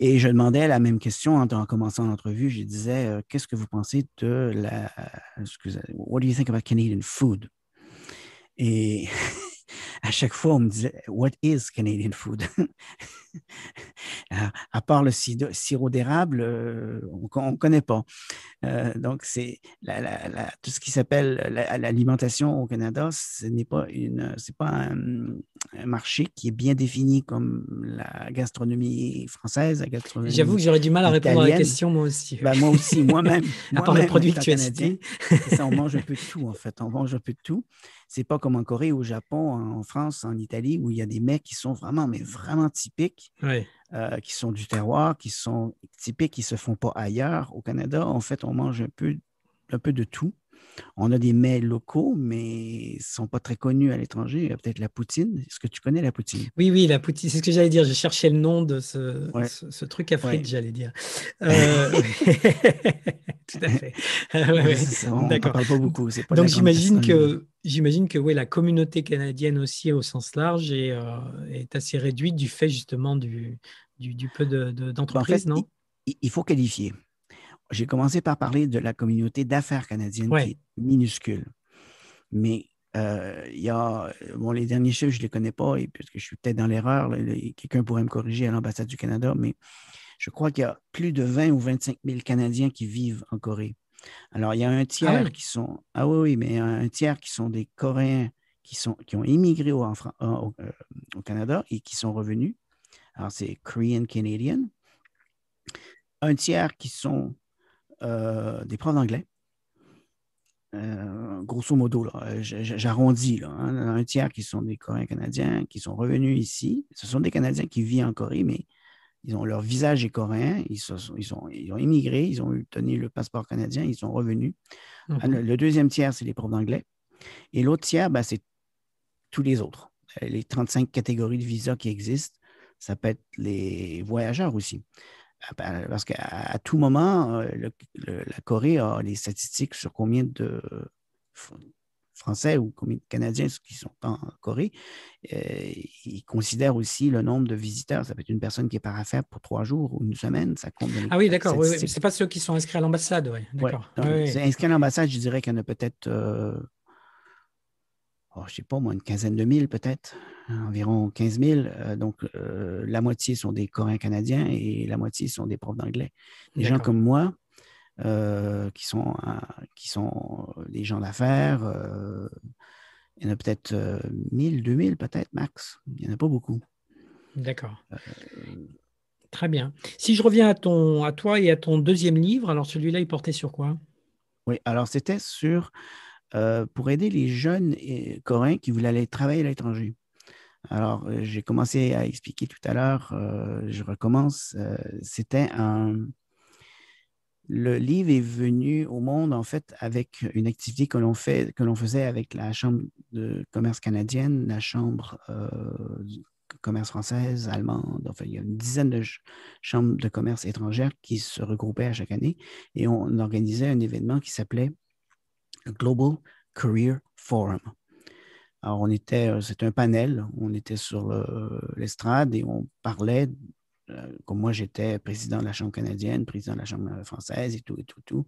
Et je demandais la même question hein, en, commençant l'entrevue. Je disais, qu'est-ce que vous pensez de la... Excusez, what do you think about Canadian food? Et à chaque fois, on me disait What is Canadian food euh, À part le sirop d'érable, euh, on ne connaît pas. Euh, donc, c'est tout ce qui s'appelle l'alimentation au Canada, ce n'est pas, une, c'est pas un, marché qui est bien défini comme la gastronomie française, la gastronomie. J'avoue que j'aurais du mal à répondre à la question, moi aussi. Ben, moi aussi, moi-même. à part les produits produit que tu as on mange un peu de tout, en fait. On mange un peu de tout. C'est pas comme en Corée, au Japon, en France, en Italie, où il y a des mecs qui sont vraiment, mais vraiment typiques, euh, qui sont du terroir, qui sont typiques, qui se font pas ailleurs. Au Canada, en fait, on mange un peu, un peu de tout on a des mets locaux, mais ne sont pas très connus à l'étranger. Il y a peut-être la poutine. Est-ce que tu connais la poutine? Oui, oui, la poutine. C'est ce que j'allais dire. Je cherchais le nom de ce, truc à frites, j'allais dire. Euh, tout à fait. Ah, ouais, on ne parle pas beaucoup. Donc j'imagine que, j'imagine que ouais, la communauté canadienne aussi au sens large est, euh, est assez réduite du fait justement du, peu ben, d'entreprises, de, non? il faut qualifier j'ai commencé par parler de la communauté d'affaires canadienne qui est minuscule. Mais euh, il y a, euh, bon, les derniers chiffres, je ne les connais pas, et puisque je suis peut-être dans l'erreur, quelqu'un pourrait me corriger à l'ambassade du Canada, mais je crois qu'il y a plus de 20 ou 25 000 Canadiens qui vivent en Corée. Alors, il y a un ah tiers qui sont. Ah oui, oui, mais un tiers qui sont des Coréens qui, sont, qui ont immigré euh, au Canada et qui sont revenus. Alors, c'est Korean Canadian. Un tiers qui sont euh, des profs d'anglais. Euh, grosso modo, j'arrondis, hein, un tiers qui sont des Coréens canadiens qui sont revenus ici. Ce sont des Canadiens qui vivent en Corée, mais ils ont leur visage est coréen, ils, ont immigré, ils ont obtenu le passeport canadien, ils sont revenus. Mhm. Ah, le, deuxième tiers, c'est les profs d'anglais. Et l'autre tiers, ben, c'est tous les autres. Euh, les 35 catégories de visas qui existent, ça peut être les voyageurs aussi. Ah, ben, parce qu'à tout moment, euh, la Corée a les statistiques sur combien de Français ou combien de Canadiens qui sont en Corée. Euh, ils considèrent aussi le nombre de visiteurs. Ça peut être une personne qui est par affaire pour trois jours ou une semaine. Ça ah oui, d'accord. Ce n'est C'est pas ceux qui sont inscrits à l'ambassade. Ouais. D'accord. inscrits à l'ambassade, je dirais qu'il y en a peut-être, euh, oh, je ne sais pas, moi, une quinzaine de mille peut-être environ 15 000. Euh, donc, euh, la moitié sont des Coréens canadiens et la moitié sont des profs d'anglais. Des gens comme moi, euh, qui, sont, qui sont des gens d'affaires, il y en a peut-être 1 000, 2 000 peut-être max. Il n'y en a pas beaucoup. D'accord. Très bien. Si je reviens à, ton, à toi et à ton deuxième livre, alors celui-là, il portait sur quoi Oui, alors c'était sur... pour aider les jeunes coréens qui voulaient aller travailler à l'étranger. Alors, euh, j'ai commencé à expliquer tout à l'heure, euh, je recommence. Euh, c'était un. Le livre est venu au monde, en fait, avec une activité que l'on faisait avec la Chambre de commerce canadienne, la Chambre de commerce française, allemande. Enfin, il y a une dizaine de chambres de commerce étrangères qui se regroupaient à chaque année et on organisait un événement qui s'appelait Global Career Forum. Alors, on était, euh, c'était un panel, on était sur euh, l'estrade et on parlait, euh, comme moi j'étais président de la Chambre canadienne, président de la Chambre française et tout, et tout, tout.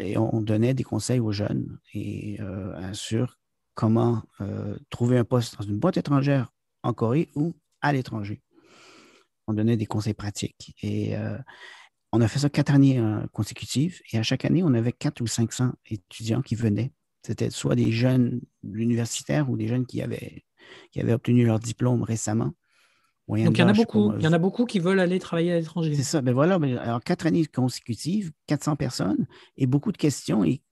et on, donnait des conseils aux jeunes et sur comment trouver un poste dans une boîte étrangère en Corée ou à l'étranger. On donnait des conseils pratiques. Et on a fait ça quatre années consécutives et à chaque année, on avait quatre ou 500 étudiants qui venaient c'était soit des jeunes l'universitaire ou des jeunes qui avaient, qui avaient obtenu leur diplôme récemment. Donc, il y en a beaucoup. Il y en a beaucoup qui veulent aller travailler à l'étranger. C'est ça. mais ben voilà. Ben, alors, quatre années consécutives, 400 personnes et beaucoup de questions. Et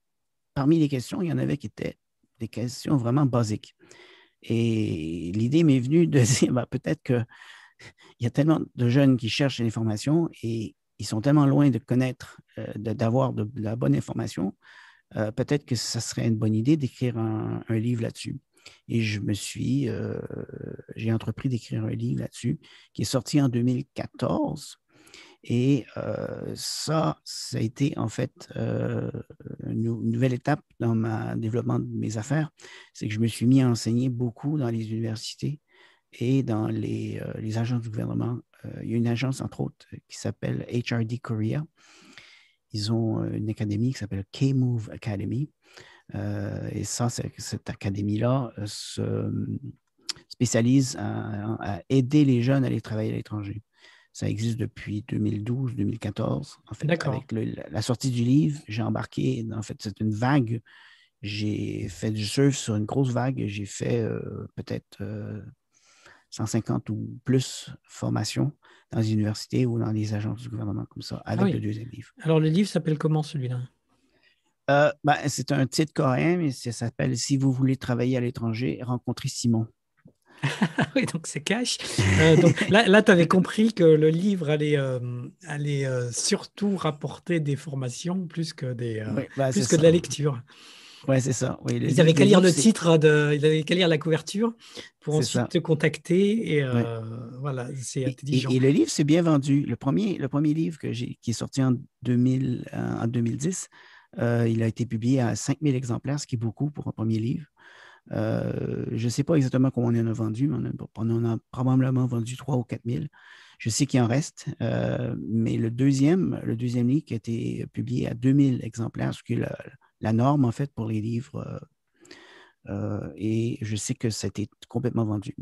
parmi les questions, il y en avait qui étaient des questions vraiment basiques. Et l'idée m'est venue de dire ben, peut-être qu'il y a tellement de jeunes qui cherchent l'information et ils sont tellement loin de connaître, euh, d'avoir de, la bonne information euh, peut-être que ça serait une bonne idée d'écrire un, livre là-dessus. Et je me suis, euh, j'ai entrepris d'écrire un livre là-dessus qui est sorti en 2014. Et euh, ça, ça a été en fait une, nouvelle étape dans ma développement de mes affaires. C'est que je me suis mis à enseigner beaucoup dans les universités et dans les, les agences du gouvernement. il y a une agence, entre autres, qui s'appelle HRD Korea, ils ont euh, une académie qui s'appelle K-Move Academy. Euh, et ça, cette académie-là euh, se spécialise à, aider les jeunes à aller travailler à l'étranger. Ça existe depuis 2012-2014. En fait, avec la sortie du livre, j'ai embarqué, en fait, c'est une vague. J'ai fait du surf sur une grosse vague. J'ai fait peut-être 150 ou plus formations dans les universités ou dans les agences du gouvernement comme ça, avec ah le deuxième livre. Alors, le livre s'appelle comment celui-là? Euh, ben, c'est un titre coréen, mais ça s'appelle Si vous voulez travailler à l'étranger, rencontrez Simon. Ah oui, donc c'est cash. Euh, là, là tu avais compris que le livre allait, euh, surtout rapporter des formations plus que, des, ben, plus que de la lecture. Ouais, c'est ça. ils avaient qu'à lire le titre, de, ils n'avaient qu'à lire la couverture pour ensuite te contacter. Et euh, voilà, c'est intelligent. Et, le livre s'est bien vendu. Le premier, le premier livre que qui est sorti en, 2000, euh, en 2010, euh, il a été publié à 5000 exemplaires, ce qui est beaucoup pour un premier livre. je ne sais pas exactement combien on en a vendu, mais on, a, en a probablement vendu 3 ou 4 000. Je sais qu'il en reste, mais le deuxième, le deuxième livre qui a été publié à 2 000 exemplaires, ce qui est la norme, en fait, pour les livres. Euh, euh, et je sais que c'était complètement vendu.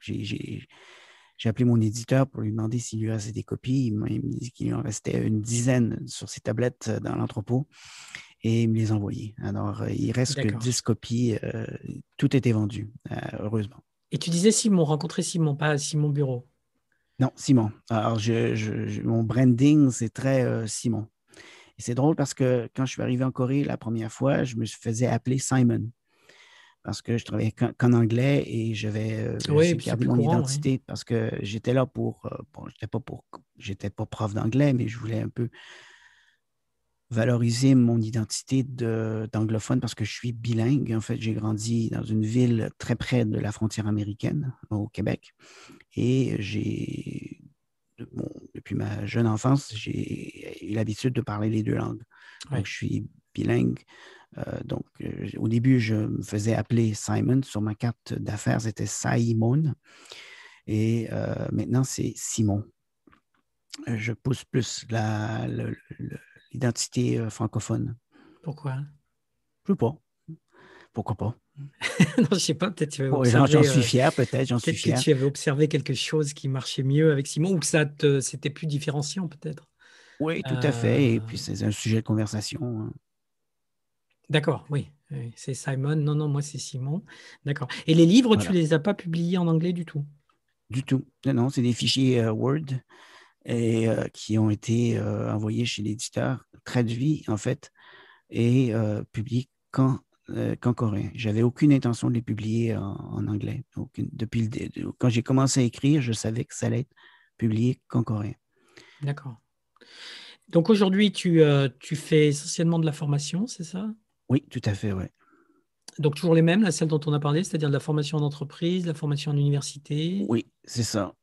j'ai, appelé mon éditeur pour lui demander s'il lui restait des copies. Il, m'a me dit qu'il en restait une dizaine sur ses tablettes euh, dans l'entrepôt et il me les envoyées Alors, il reste que 10 copies. tout était vendu, heureusement. Et tu disais Simon, rencontrer Simon, pas Simon Bureau. Non, Simon. Alors, mon branding, c'est très Simon c'est drôle parce que quand je suis arrivé en Corée la première fois, je me faisais appeler Simon parce que je travaillais qu'en anglais et je vais euh, mon identité parce que j'étais là pour. Euh, bon, j'étais pas pour. pas prof d'anglais, mais je voulais un peu valoriser mon identité d'anglophone parce que je suis bilingue. En fait, j'ai grandi dans une ville très près de la frontière américaine, au Québec, et j'ai ma jeune enfance, j'ai eu l'habitude de parler les deux langues. je suis bilingue. Euh, donc, euh, au début, je me faisais appeler Simon. Sur ma carte d'affaires, c'était Simon. Et euh, maintenant, c'est Simon. Je pousse plus l'identité francophone. Pourquoi? Je ne sais pas. Pourquoi pas? non, je sais pas, peut-être J'en suis euh, fier, peut-être, j'en suis fier. que tu avais observé quelque chose qui marchait mieux avec Simon ou que ça te, c'était plus différenciant, peut-être. Oui, tout à fait. Et puis, euh. c'est un sujet de conversation. Hein. D'accord, oui. C'est Simon. Non, non, moi, c'est Simon. D'accord. Et les livres, tu les as pas publiés en anglais du tout Du tout. Non, non c'est des fichiers euh, Word et, qui ont été envoyés chez l'éditeur, traduits, en fait, et publiés quand euh, qu'en coréen. J'avais aucune intention de les publier en, anglais. Depuis quand j'ai commencé à écrire, je savais que ça allait être publié qu'en coréen. D'accord. Donc aujourd'hui, tu, euh, fais essentiellement de la formation, c'est ça Oui, tout à fait, oui. Donc toujours les mêmes, la celle dont on a parlé, c'est-à-dire de la formation en entreprise, la formation en université Oui, c'est ça.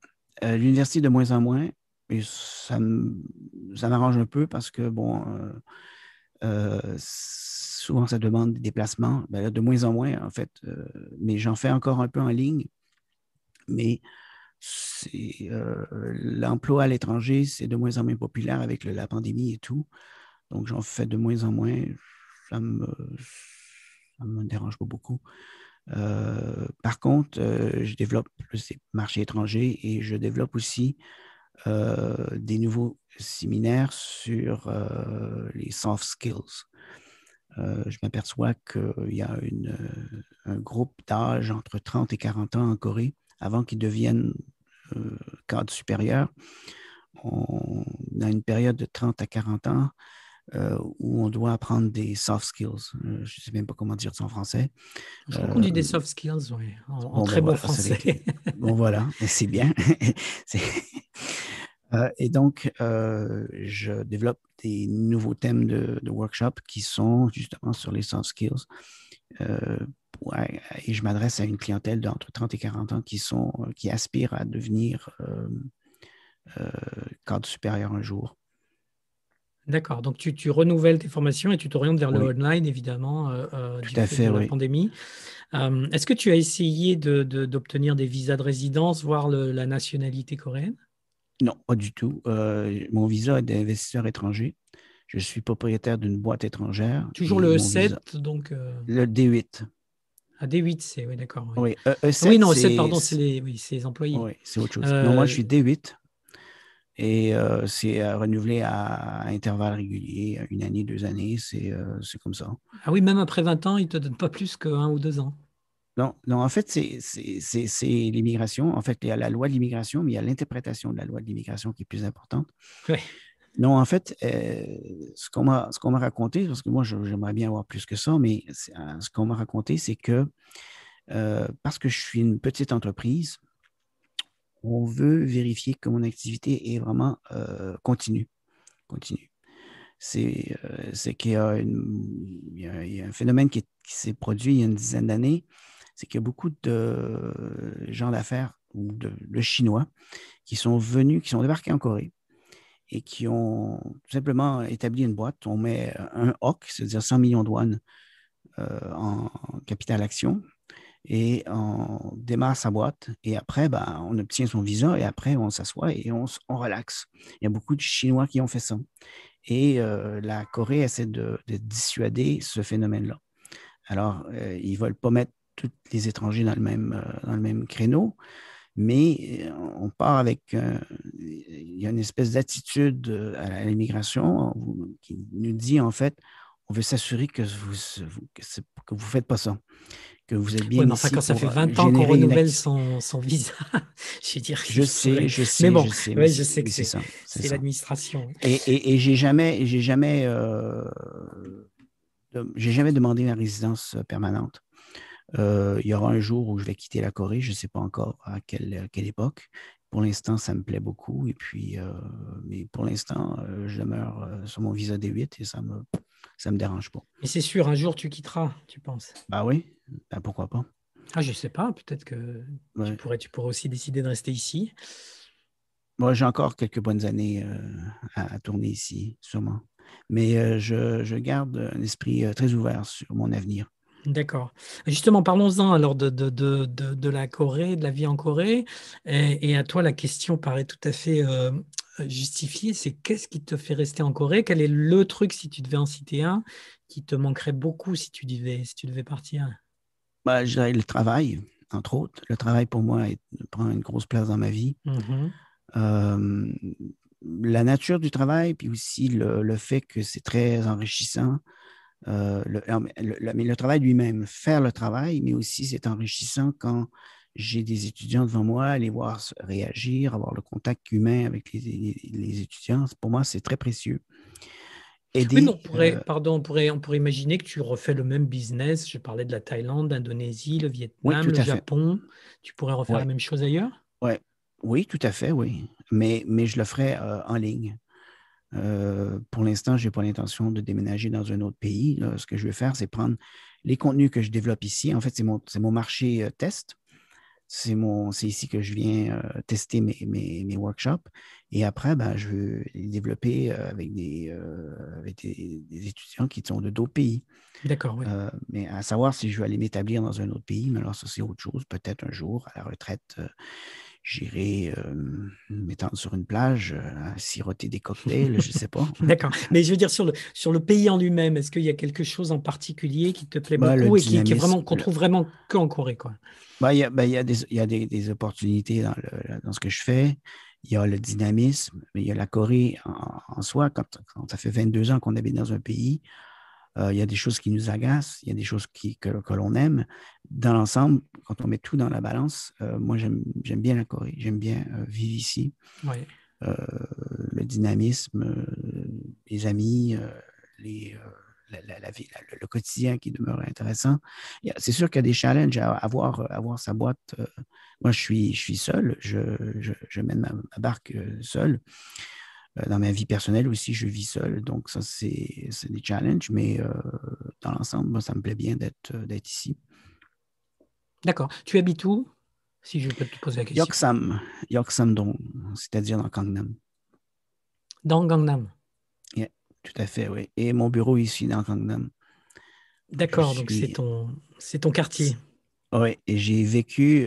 Euh, l'université de moins en moins, et ça m'arrange un peu parce que, bon, euh, souvent, ça demande des déplacements. Ben de moins en moins, en fait. Euh, mais j'en fais encore un peu en ligne. Mais euh, l'emploi à l'étranger, c'est de moins en moins populaire avec la pandémie et tout. Donc, j'en fais de moins en moins. Ça me, dérange pas beaucoup. par contre, je développe les marchés étrangers et je développe aussi des nouveaux séminaire sur euh, les soft skills. Euh, je m'aperçois qu'il y a une, euh, un groupe d'âge entre 30 et 40 ans en Corée, avant qu'ils deviennent euh, cadres supérieurs. On a une période de 30 à 40 ans où on doit apprendre des soft skills. je ne sais même pas comment dire ça en français. Je dit des soft skills, oui, en, très bon français. bon, voilà, c'est bien. Euh, et donc, euh, je développe des nouveaux thèmes de, workshop qui sont justement sur les soft skills. Euh, et je m'adresse à une clientèle d'entre 30 et 40 ans qui, sont, qui aspirent à devenir cadre supérieur un jour. D'accord. Donc, tu, renouvelles tes formations et tu t'orientes vers le online, évidemment, euh, du à la pandémie. Est-ce que tu as essayé d'obtenir des visas de résidence, voire la nationalité coréenne non, pas du tout. Euh, mon visa est d'investisseur étranger. Je suis propriétaire d'une boîte étrangère. Toujours le E7, donc. Euh, le D8. Ah, D8, c'est, oui, d'accord. Oui, e ah non, E7, pardon, c'est les, employés. Oui, c'est autre chose. moi, je euh, suis D8 et c'est renouvelé à, à, intervalles réguliers, une année, deux années, c'est, comme ça. Ah oui, même après 20 ans, ils ne te donnent pas plus qu'un ou deux ans. Non, en fait, c'est l'immigration. En fait, il y a la loi de l'immigration, mais il y a l'interprétation de la loi de l'immigration qui est plus importante. Non, en fait, euh, ce qu'on m'a raconté, parce que moi, j'aimerais bien avoir plus que ça, mais euh, ce qu'on m'a raconté, c'est que euh, parce que je suis une petite entreprise, on veut vérifier que mon activité est vraiment continue. continue. C'est qu'il y, a un phénomène qui s'est produit il y a une dizaine d'années c'est qu'il y a beaucoup de euh, gens d'affaires ou de, Chinois qui sont venus, qui sont débarqués en Corée et qui ont tout simplement établi une boîte. On met un HOC, c'est-à-dire 100 millions de douanes euh, en, capital action, et on démarre sa boîte. Et après, ben, on obtient son visa et après, on s'assoit et on, on, relaxe. Il y a beaucoup de Chinois qui ont fait ça. Et euh, la Corée essaie de, dissuader ce phénomène-là. Alors, ils ne veulent pas mettre tous les étrangers dans le même, euh, dans le même créneau, mais euh, on part avec euh, il y a une espèce d'attitude à l'immigration hein, qui nous dit en fait on veut s'assurer que vous que vous faites pas ça, que vous êtes bien ici ça fait 20 ans qu'on renouvelle son, son, visa, je dire. Je sais, je sais, mais bon, je sais, que c'est c'est l'administration. Et, et, et j'ai jamais, j'ai jamais, j'ai jamais demandé ma résidence permanente. Euh, il y aura un jour où je vais quitter la Corée, je ne sais pas encore à quelle, époque. Pour l'instant, ça me plaît beaucoup. Et puis, euh, mais pour l'instant, euh, je demeure sur mon visa D8 et ça me, ça me dérange pas. Mais c'est sûr, un jour tu quitteras, tu penses Bah oui, bah pourquoi pas. Ah, je sais pas, peut-être que tu, pourrais, tu pourrais aussi décider de rester ici. Moi, j'ai encore quelques bonnes années à, tourner ici, sûrement. Mais je, garde un esprit très ouvert sur mon avenir. D'accord. Justement, parlons-en alors de, la Corée, de la vie en Corée. Et, à toi, la question paraît tout à fait euh, justifiée. C'est qu'est-ce qui te fait rester en Corée Quel est le truc, si tu devais en citer un, qui te manquerait beaucoup si tu devais, si tu devais partir bah, Je le travail, entre autres. Le travail, pour moi, prend une grosse place dans ma vie. Mmh la nature du travail, puis aussi le fait que c'est très enrichissant euh, le, le, travail lui-même, faire le travail, mais aussi c'est enrichissant quand j'ai des étudiants devant moi, les voir réagir, avoir le contact humain avec les, les, étudiants. Pour moi, c'est très précieux. et on pourrait, euh, pardon, on pourrait, on pourrait imaginer que tu refais le même business. Je parlais de la Thaïlande, l'Indonésie, le Vietnam, le Japon. Tu pourrais refaire la même chose ailleurs ouais. Oui, tout à fait, oui. Mais, mais je le ferai euh, en ligne. Euh, pour l'instant, je n'ai pas l'intention de déménager dans un autre pays. ce que je veux faire, c'est prendre les contenus que je développe ici. En fait, c'est mon, mon, marché euh, test. C'est ici que je viens euh, tester mes, mes, mes, workshops. Et après, ben, je veux les développer avec, des, avec des, étudiants qui sont de d'autres pays. D'accord, mais à savoir si je veux aller m'établir dans un autre pays, mais alors ça, c'est autre chose. Peut-être un jour, à la retraite j'irai euh, m'étendre sur une plage, euh, siroter des cocktails, je ne sais pas. D'accord. Mais je veux dire, sur le, sur le pays en lui-même, est-ce qu'il y a quelque chose en particulier qui te plaît bah, beaucoup et qui, qui est vraiment, qu'on trouve vraiment qu'en Corée quoi. Bah, il, y a, bah, il y a, des, y a des, opportunités dans, dans, ce que je fais. Il y a le dynamisme, mais il y a la Corée en, soi. Quand, ça fait 22 ans qu'on habite dans un pays, euh, il y a des choses qui nous agacent, il y a des choses qui, que, l'on aime. Dans l'ensemble, quand on met tout dans la balance, euh, moi, j'aime bien la Corée, j'aime bien euh, vivre ici. le dynamisme, les amis, les, la, le quotidien qui demeure intéressant. C'est sûr qu'il y a des challenges à avoir, avoir sa boîte. Moi, je suis, je suis seul, je, mène ma, ma, barque seul. Euh, dans ma vie personnelle aussi, je vis seul, donc ça, c'est des challenges, mais euh, dans l'ensemble, ça me plaît bien euh, d'être ici. D'accord. Tu habites où, si je peux te poser la question Yoksam, Yoksam c'est-à-dire dans Gangnam. Dans Gangnam Oui, Tout à fait, oui. Et mon bureau ici, dans Gangnam. D'accord, donc c'est ton, ton quartier. Oui, et j'ai vécu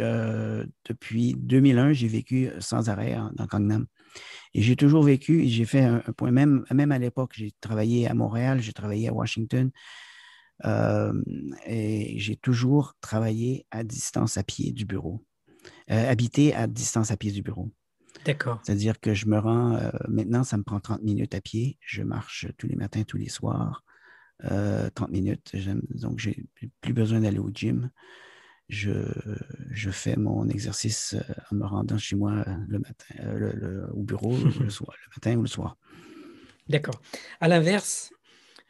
depuis 2001, j'ai vécu sans arrêt hein, dans Gangnam. Et j'ai toujours vécu, j'ai fait un, point, même, même à l'époque, j'ai travaillé à Montréal, j'ai travaillé à Washington, euh, et j'ai toujours travaillé à distance à pied du bureau, euh, habité à distance à pied du bureau. D'accord. C'est-à-dire que je me rends, euh, maintenant, ça me prend 30 minutes à pied, je marche tous les matins, tous les soirs, 30 minutes, donc j'ai plus besoin d'aller au gym je, fais mon exercice euh, en me rendant chez moi euh, le matin, euh, au bureau le, matin ou le soir. D'accord. À l'inverse,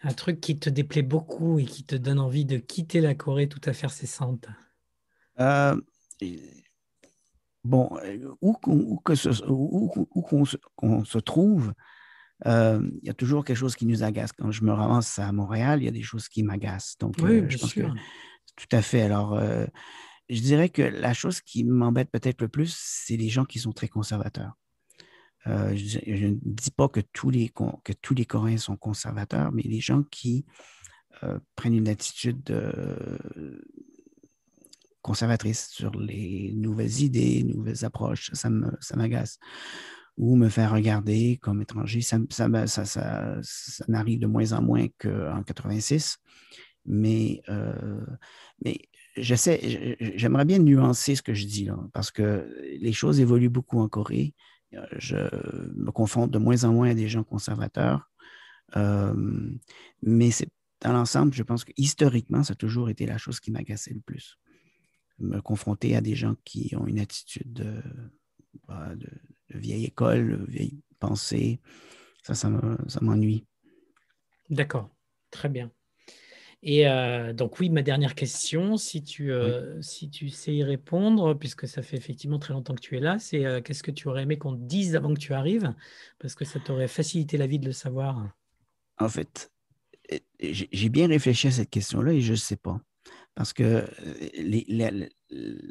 un truc qui te déplaît beaucoup et qui te donne envie de quitter la Corée tout à faire cessante euh, Bon, où, qu'on se trouve, il y a toujours quelque chose qui nous agace. Quand je me ramasse à Montréal, il y a des choses qui m'agacent. Donc, je pense que tout à fait. Alors, euh, je dirais que la chose qui m'embête peut-être le plus, c'est les gens qui sont très conservateurs. Euh, je, ne dis pas que tous, les, que tous les Coréens sont conservateurs, mais les gens qui euh, prennent une attitude conservatrice sur les nouvelles idées, nouvelles approches, ça m'agace. ou me faire regarder comme étranger, ça, ça, ça, ça n'arrive de moins en moins qu'en 86 mais, euh, mais j'aimerais bien nuancer ce que je dis là, parce que les choses évoluent beaucoup en Corée. Je me confronte de moins en moins à des gens conservateurs, euh, mais c'est dans l'ensemble, je pense que historiquement, ça a toujours été la chose qui m'agaçait le plus. Me confronter à des gens qui ont une attitude de, bah, vieille école, vieille pensée, ça, ça m'ennuie. D'accord, très bien. Et euh, donc oui, ma dernière question, si tu, euh, si tu sais y répondre, puisque ça fait effectivement très longtemps que tu es là, c'est euh, qu'est-ce que tu aurais aimé qu'on te dise avant que tu arrives, parce que ça t'aurait facilité la vie de le savoir. En fait, j'ai bien réfléchi à cette question-là et je ne sais pas. Parce que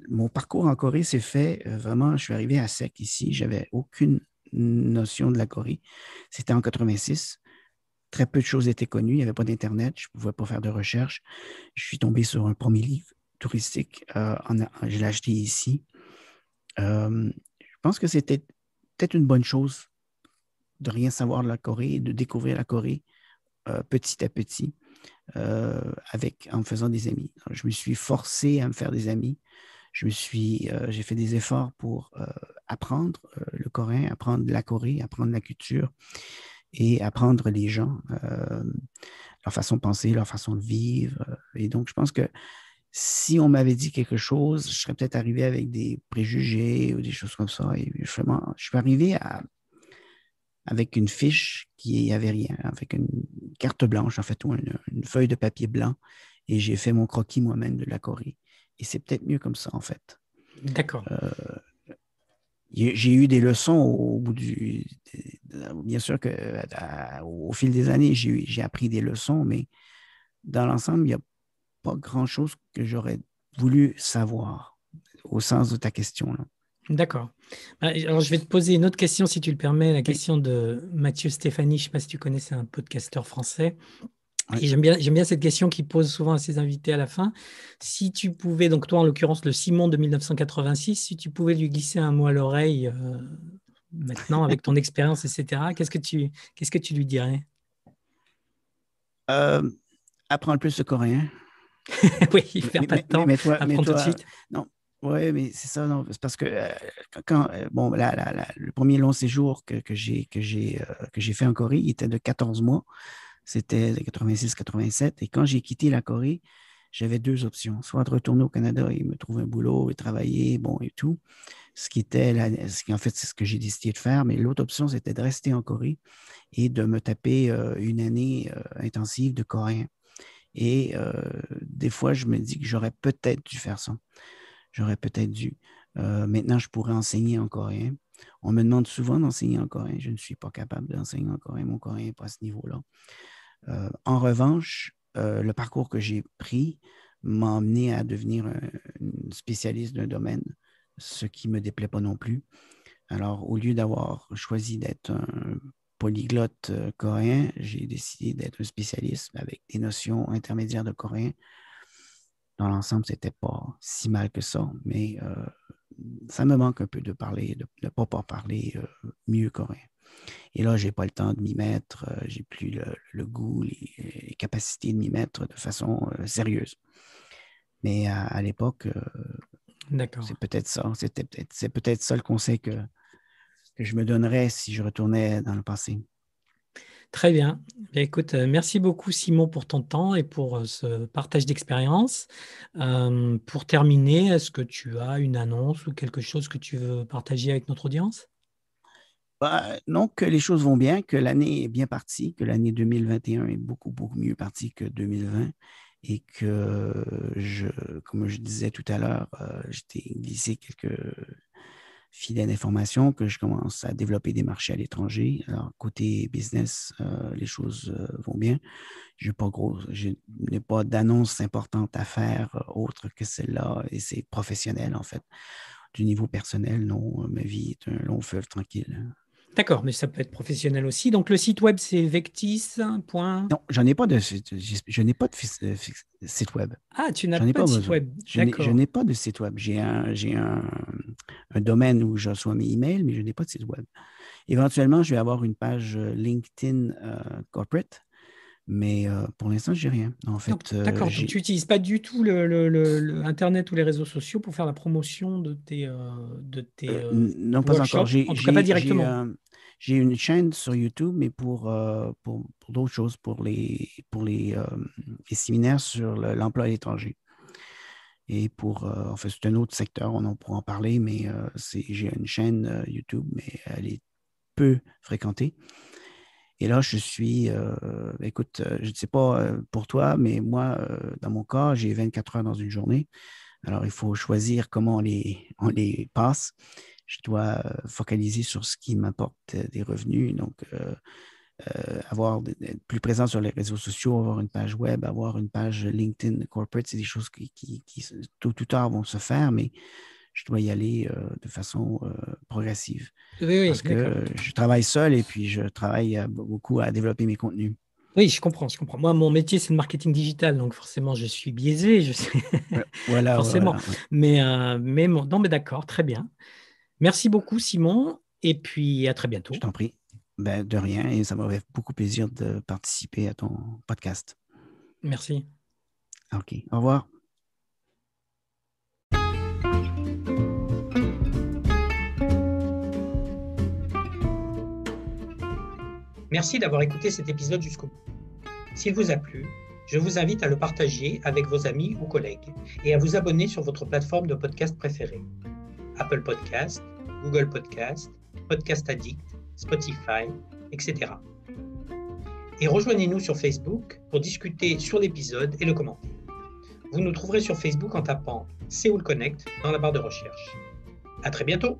mon parcours en Corée s'est fait vraiment, je suis arrivé à sec ici, j'avais aucune notion de la Corée. C'était en 86. Très peu de choses étaient connues. Il n'y avait pas d'Internet. Je ne pouvais pas faire de recherche. Je suis tombé sur un premier livre touristique. Euh, en, je l'ai acheté ici. Euh, je pense que c'était peut-être une bonne chose de rien savoir de la Corée, de découvrir la Corée euh, petit à petit avec, en me faisant des amis. je me suis forcé à me faire des amis. Je me suis, j'ai fait des efforts pour apprendre le coréen, apprendre la Corée, apprendre la culture et apprendre les gens, euh, leur façon de penser, leur façon de vivre. Et donc, je pense que si on m'avait dit quelque chose, je serais peut-être arrivé avec des préjugés ou des choses comme ça. Et je suis arrivé avec une fiche qui n'y avait rien, avec une carte blanche, en fait, ou une, feuille de papier blanc. Et j'ai fait mon croquis moi-même de la Corée. Et c'est peut-être mieux comme ça, en fait. D'accord. Euh, j'ai eu des leçons au bout du. Bien sûr que au fil des années, j'ai appris des leçons, mais dans l'ensemble, il n'y a pas grand-chose que j'aurais voulu savoir au sens de ta question. D'accord. Bah, alors, je vais te poser une autre question, si tu le permets, la question de Mathieu Stéphanie. Je ne sais pas si tu connais, c'est un podcasteur français J'aime bien, cette question qu'il pose souvent à ses invités à la fin. Si tu pouvais, donc toi en l'occurrence le Simon de 1986, si tu pouvais lui glisser un mot à l'oreille euh, maintenant avec ton expérience, etc., qu'est-ce que tu, qu'est-ce que tu lui dirais euh, Apprends plus le coréen. oui, ne perd pas de temps, apprends tout de suite. Non, oui, mais c'est ça, c'est parce que euh, quand, euh, bon, le premier long séjour que, que j'ai, que, j'ai, que j'ai fait en Corée, il était de 14 mois. C'était 86-87. Et quand j'ai quitté la Corée, j'avais deux options. Soit de retourner au Canada et me trouver un boulot et travailler, bon, et tout. Ce qui était, en fait, c'est ce que j'ai décidé de faire. Mais l'autre option, c'était de rester en Corée et de me taper euh, une année euh, intensive de coréen. Et euh, des fois, je me dis que j'aurais peut-être dû faire ça. J'aurais peut-être dû. maintenant, je pourrais enseigner en coréen. On me demande souvent d'enseigner en coréen. Je ne suis pas capable d'enseigner en coréen. Mon coréen n'est pas à ce niveau-là. Euh, en revanche, euh, le parcours que j'ai pris m'a amené à devenir un, spécialiste d'un domaine, ce qui ne me déplaît pas non plus. Alors, au lieu d'avoir choisi d'être un polyglotte euh, coréen, j'ai décidé d'être un spécialiste avec des notions intermédiaires de coréen. Dans l'ensemble, ce n'était pas si mal que ça, mais ça me manque un peu de parler, de ne pas parler mieux coréen. Et là, je n'ai pas le temps de m'y mettre, euh, j'ai plus le, goût, les, capacités de m'y mettre de façon euh, sérieuse. Mais à, l'époque, euh, c'est peut-être ça. C'était peut-être, c'est peut-être ça le conseil que, je me donnerais si je retournais dans le passé. Très bien. Écoute, merci beaucoup Simon pour ton temps et pour ce partage d'expérience. pour terminer, est-ce que tu as une annonce ou quelque chose que tu veux partager avec notre audience bah, donc, les choses vont bien, que l'année est bien partie, que l'année 2021 est beaucoup, beaucoup mieux partie que 2020 et que, je, comme je disais tout à l'heure, euh, j'étais glissé quelques filets d'informations, que je commence à développer des marchés à l'étranger. Alors, côté business, euh, les choses euh, vont bien. Je je n'ai pas d'annonce importante à faire autre que celle-là, et c'est professionnel, en fait. Du niveau personnel, non, ma vie est un long feu tranquille. D'accord, mais ça peut être professionnel aussi. Donc le site web, c'est vectis. Non, je n'ai pas de, je, pas de euh, site web. Ah, tu n'as pas, de site web. Je n'ai pas de site web. J'ai un, un, domaine où je reçois mes emails, mais je n'ai pas de site web. Éventuellement, je vais avoir une page euh, LinkedIn euh, corporate. Mais pour l'instant, je n'ai rien. En fait, D'accord, tu n'utilises pas du tout le, ou les réseaux sociaux pour faire la promotion de tes. de tes non, pas encore. En tout cas, pas directement. J'ai une chaîne sur YouTube, mais euh, pour, pour, d'autres choses, pour les, pour les, euh, séminaires sur l'emploi à l'étranger. Et pour, euh, en fait, c'est un autre secteur, on en pourra en parler, mais j'ai une chaîne YouTube, mais elle est peu fréquentée. Et là, je suis, ben écoute, je ne sais pas pour toi, mais moi, dans mon cas, j'ai 24 heures dans une journée. Alors, il faut choisir comment les, on les passe je dois euh, focaliser sur ce qui m'apporte euh, des revenus. Donc, euh, avoir être plus présent sur les réseaux sociaux, avoir une page web, avoir une page LinkedIn corporate, c'est des choses qui, qui, tôt ou tard vont se faire, mais je dois y aller de façon progressive. Oui, oui, parce que je travaille seul et puis je travaille beaucoup à développer mes contenus. Oui, je comprends, je comprends. Moi, mon métier, c'est le marketing digital, donc forcément, je suis biaisé, je sais. Voilà, forcément. Mais, mais non, mais d'accord, très bien. Merci beaucoup, Simon, et puis à très bientôt. Je t'en prie. Ben, de rien, et ça m'a fait beaucoup plaisir de participer à ton podcast. Merci. OK. Au revoir. Merci d'avoir écouté cet épisode jusqu'au bout. S'il vous a plu, je vous invite à le partager avec vos amis ou collègues et à vous abonner sur votre plateforme de podcast préférée. Apple Podcast, Google Podcast, Podcast Addict, Spotify, etc. Et rejoignez-nous sur Facebook pour discuter sur l'épisode et le commenter. Vous nous trouverez sur Facebook en tapant Séoul Connect dans la barre de recherche. À très bientôt!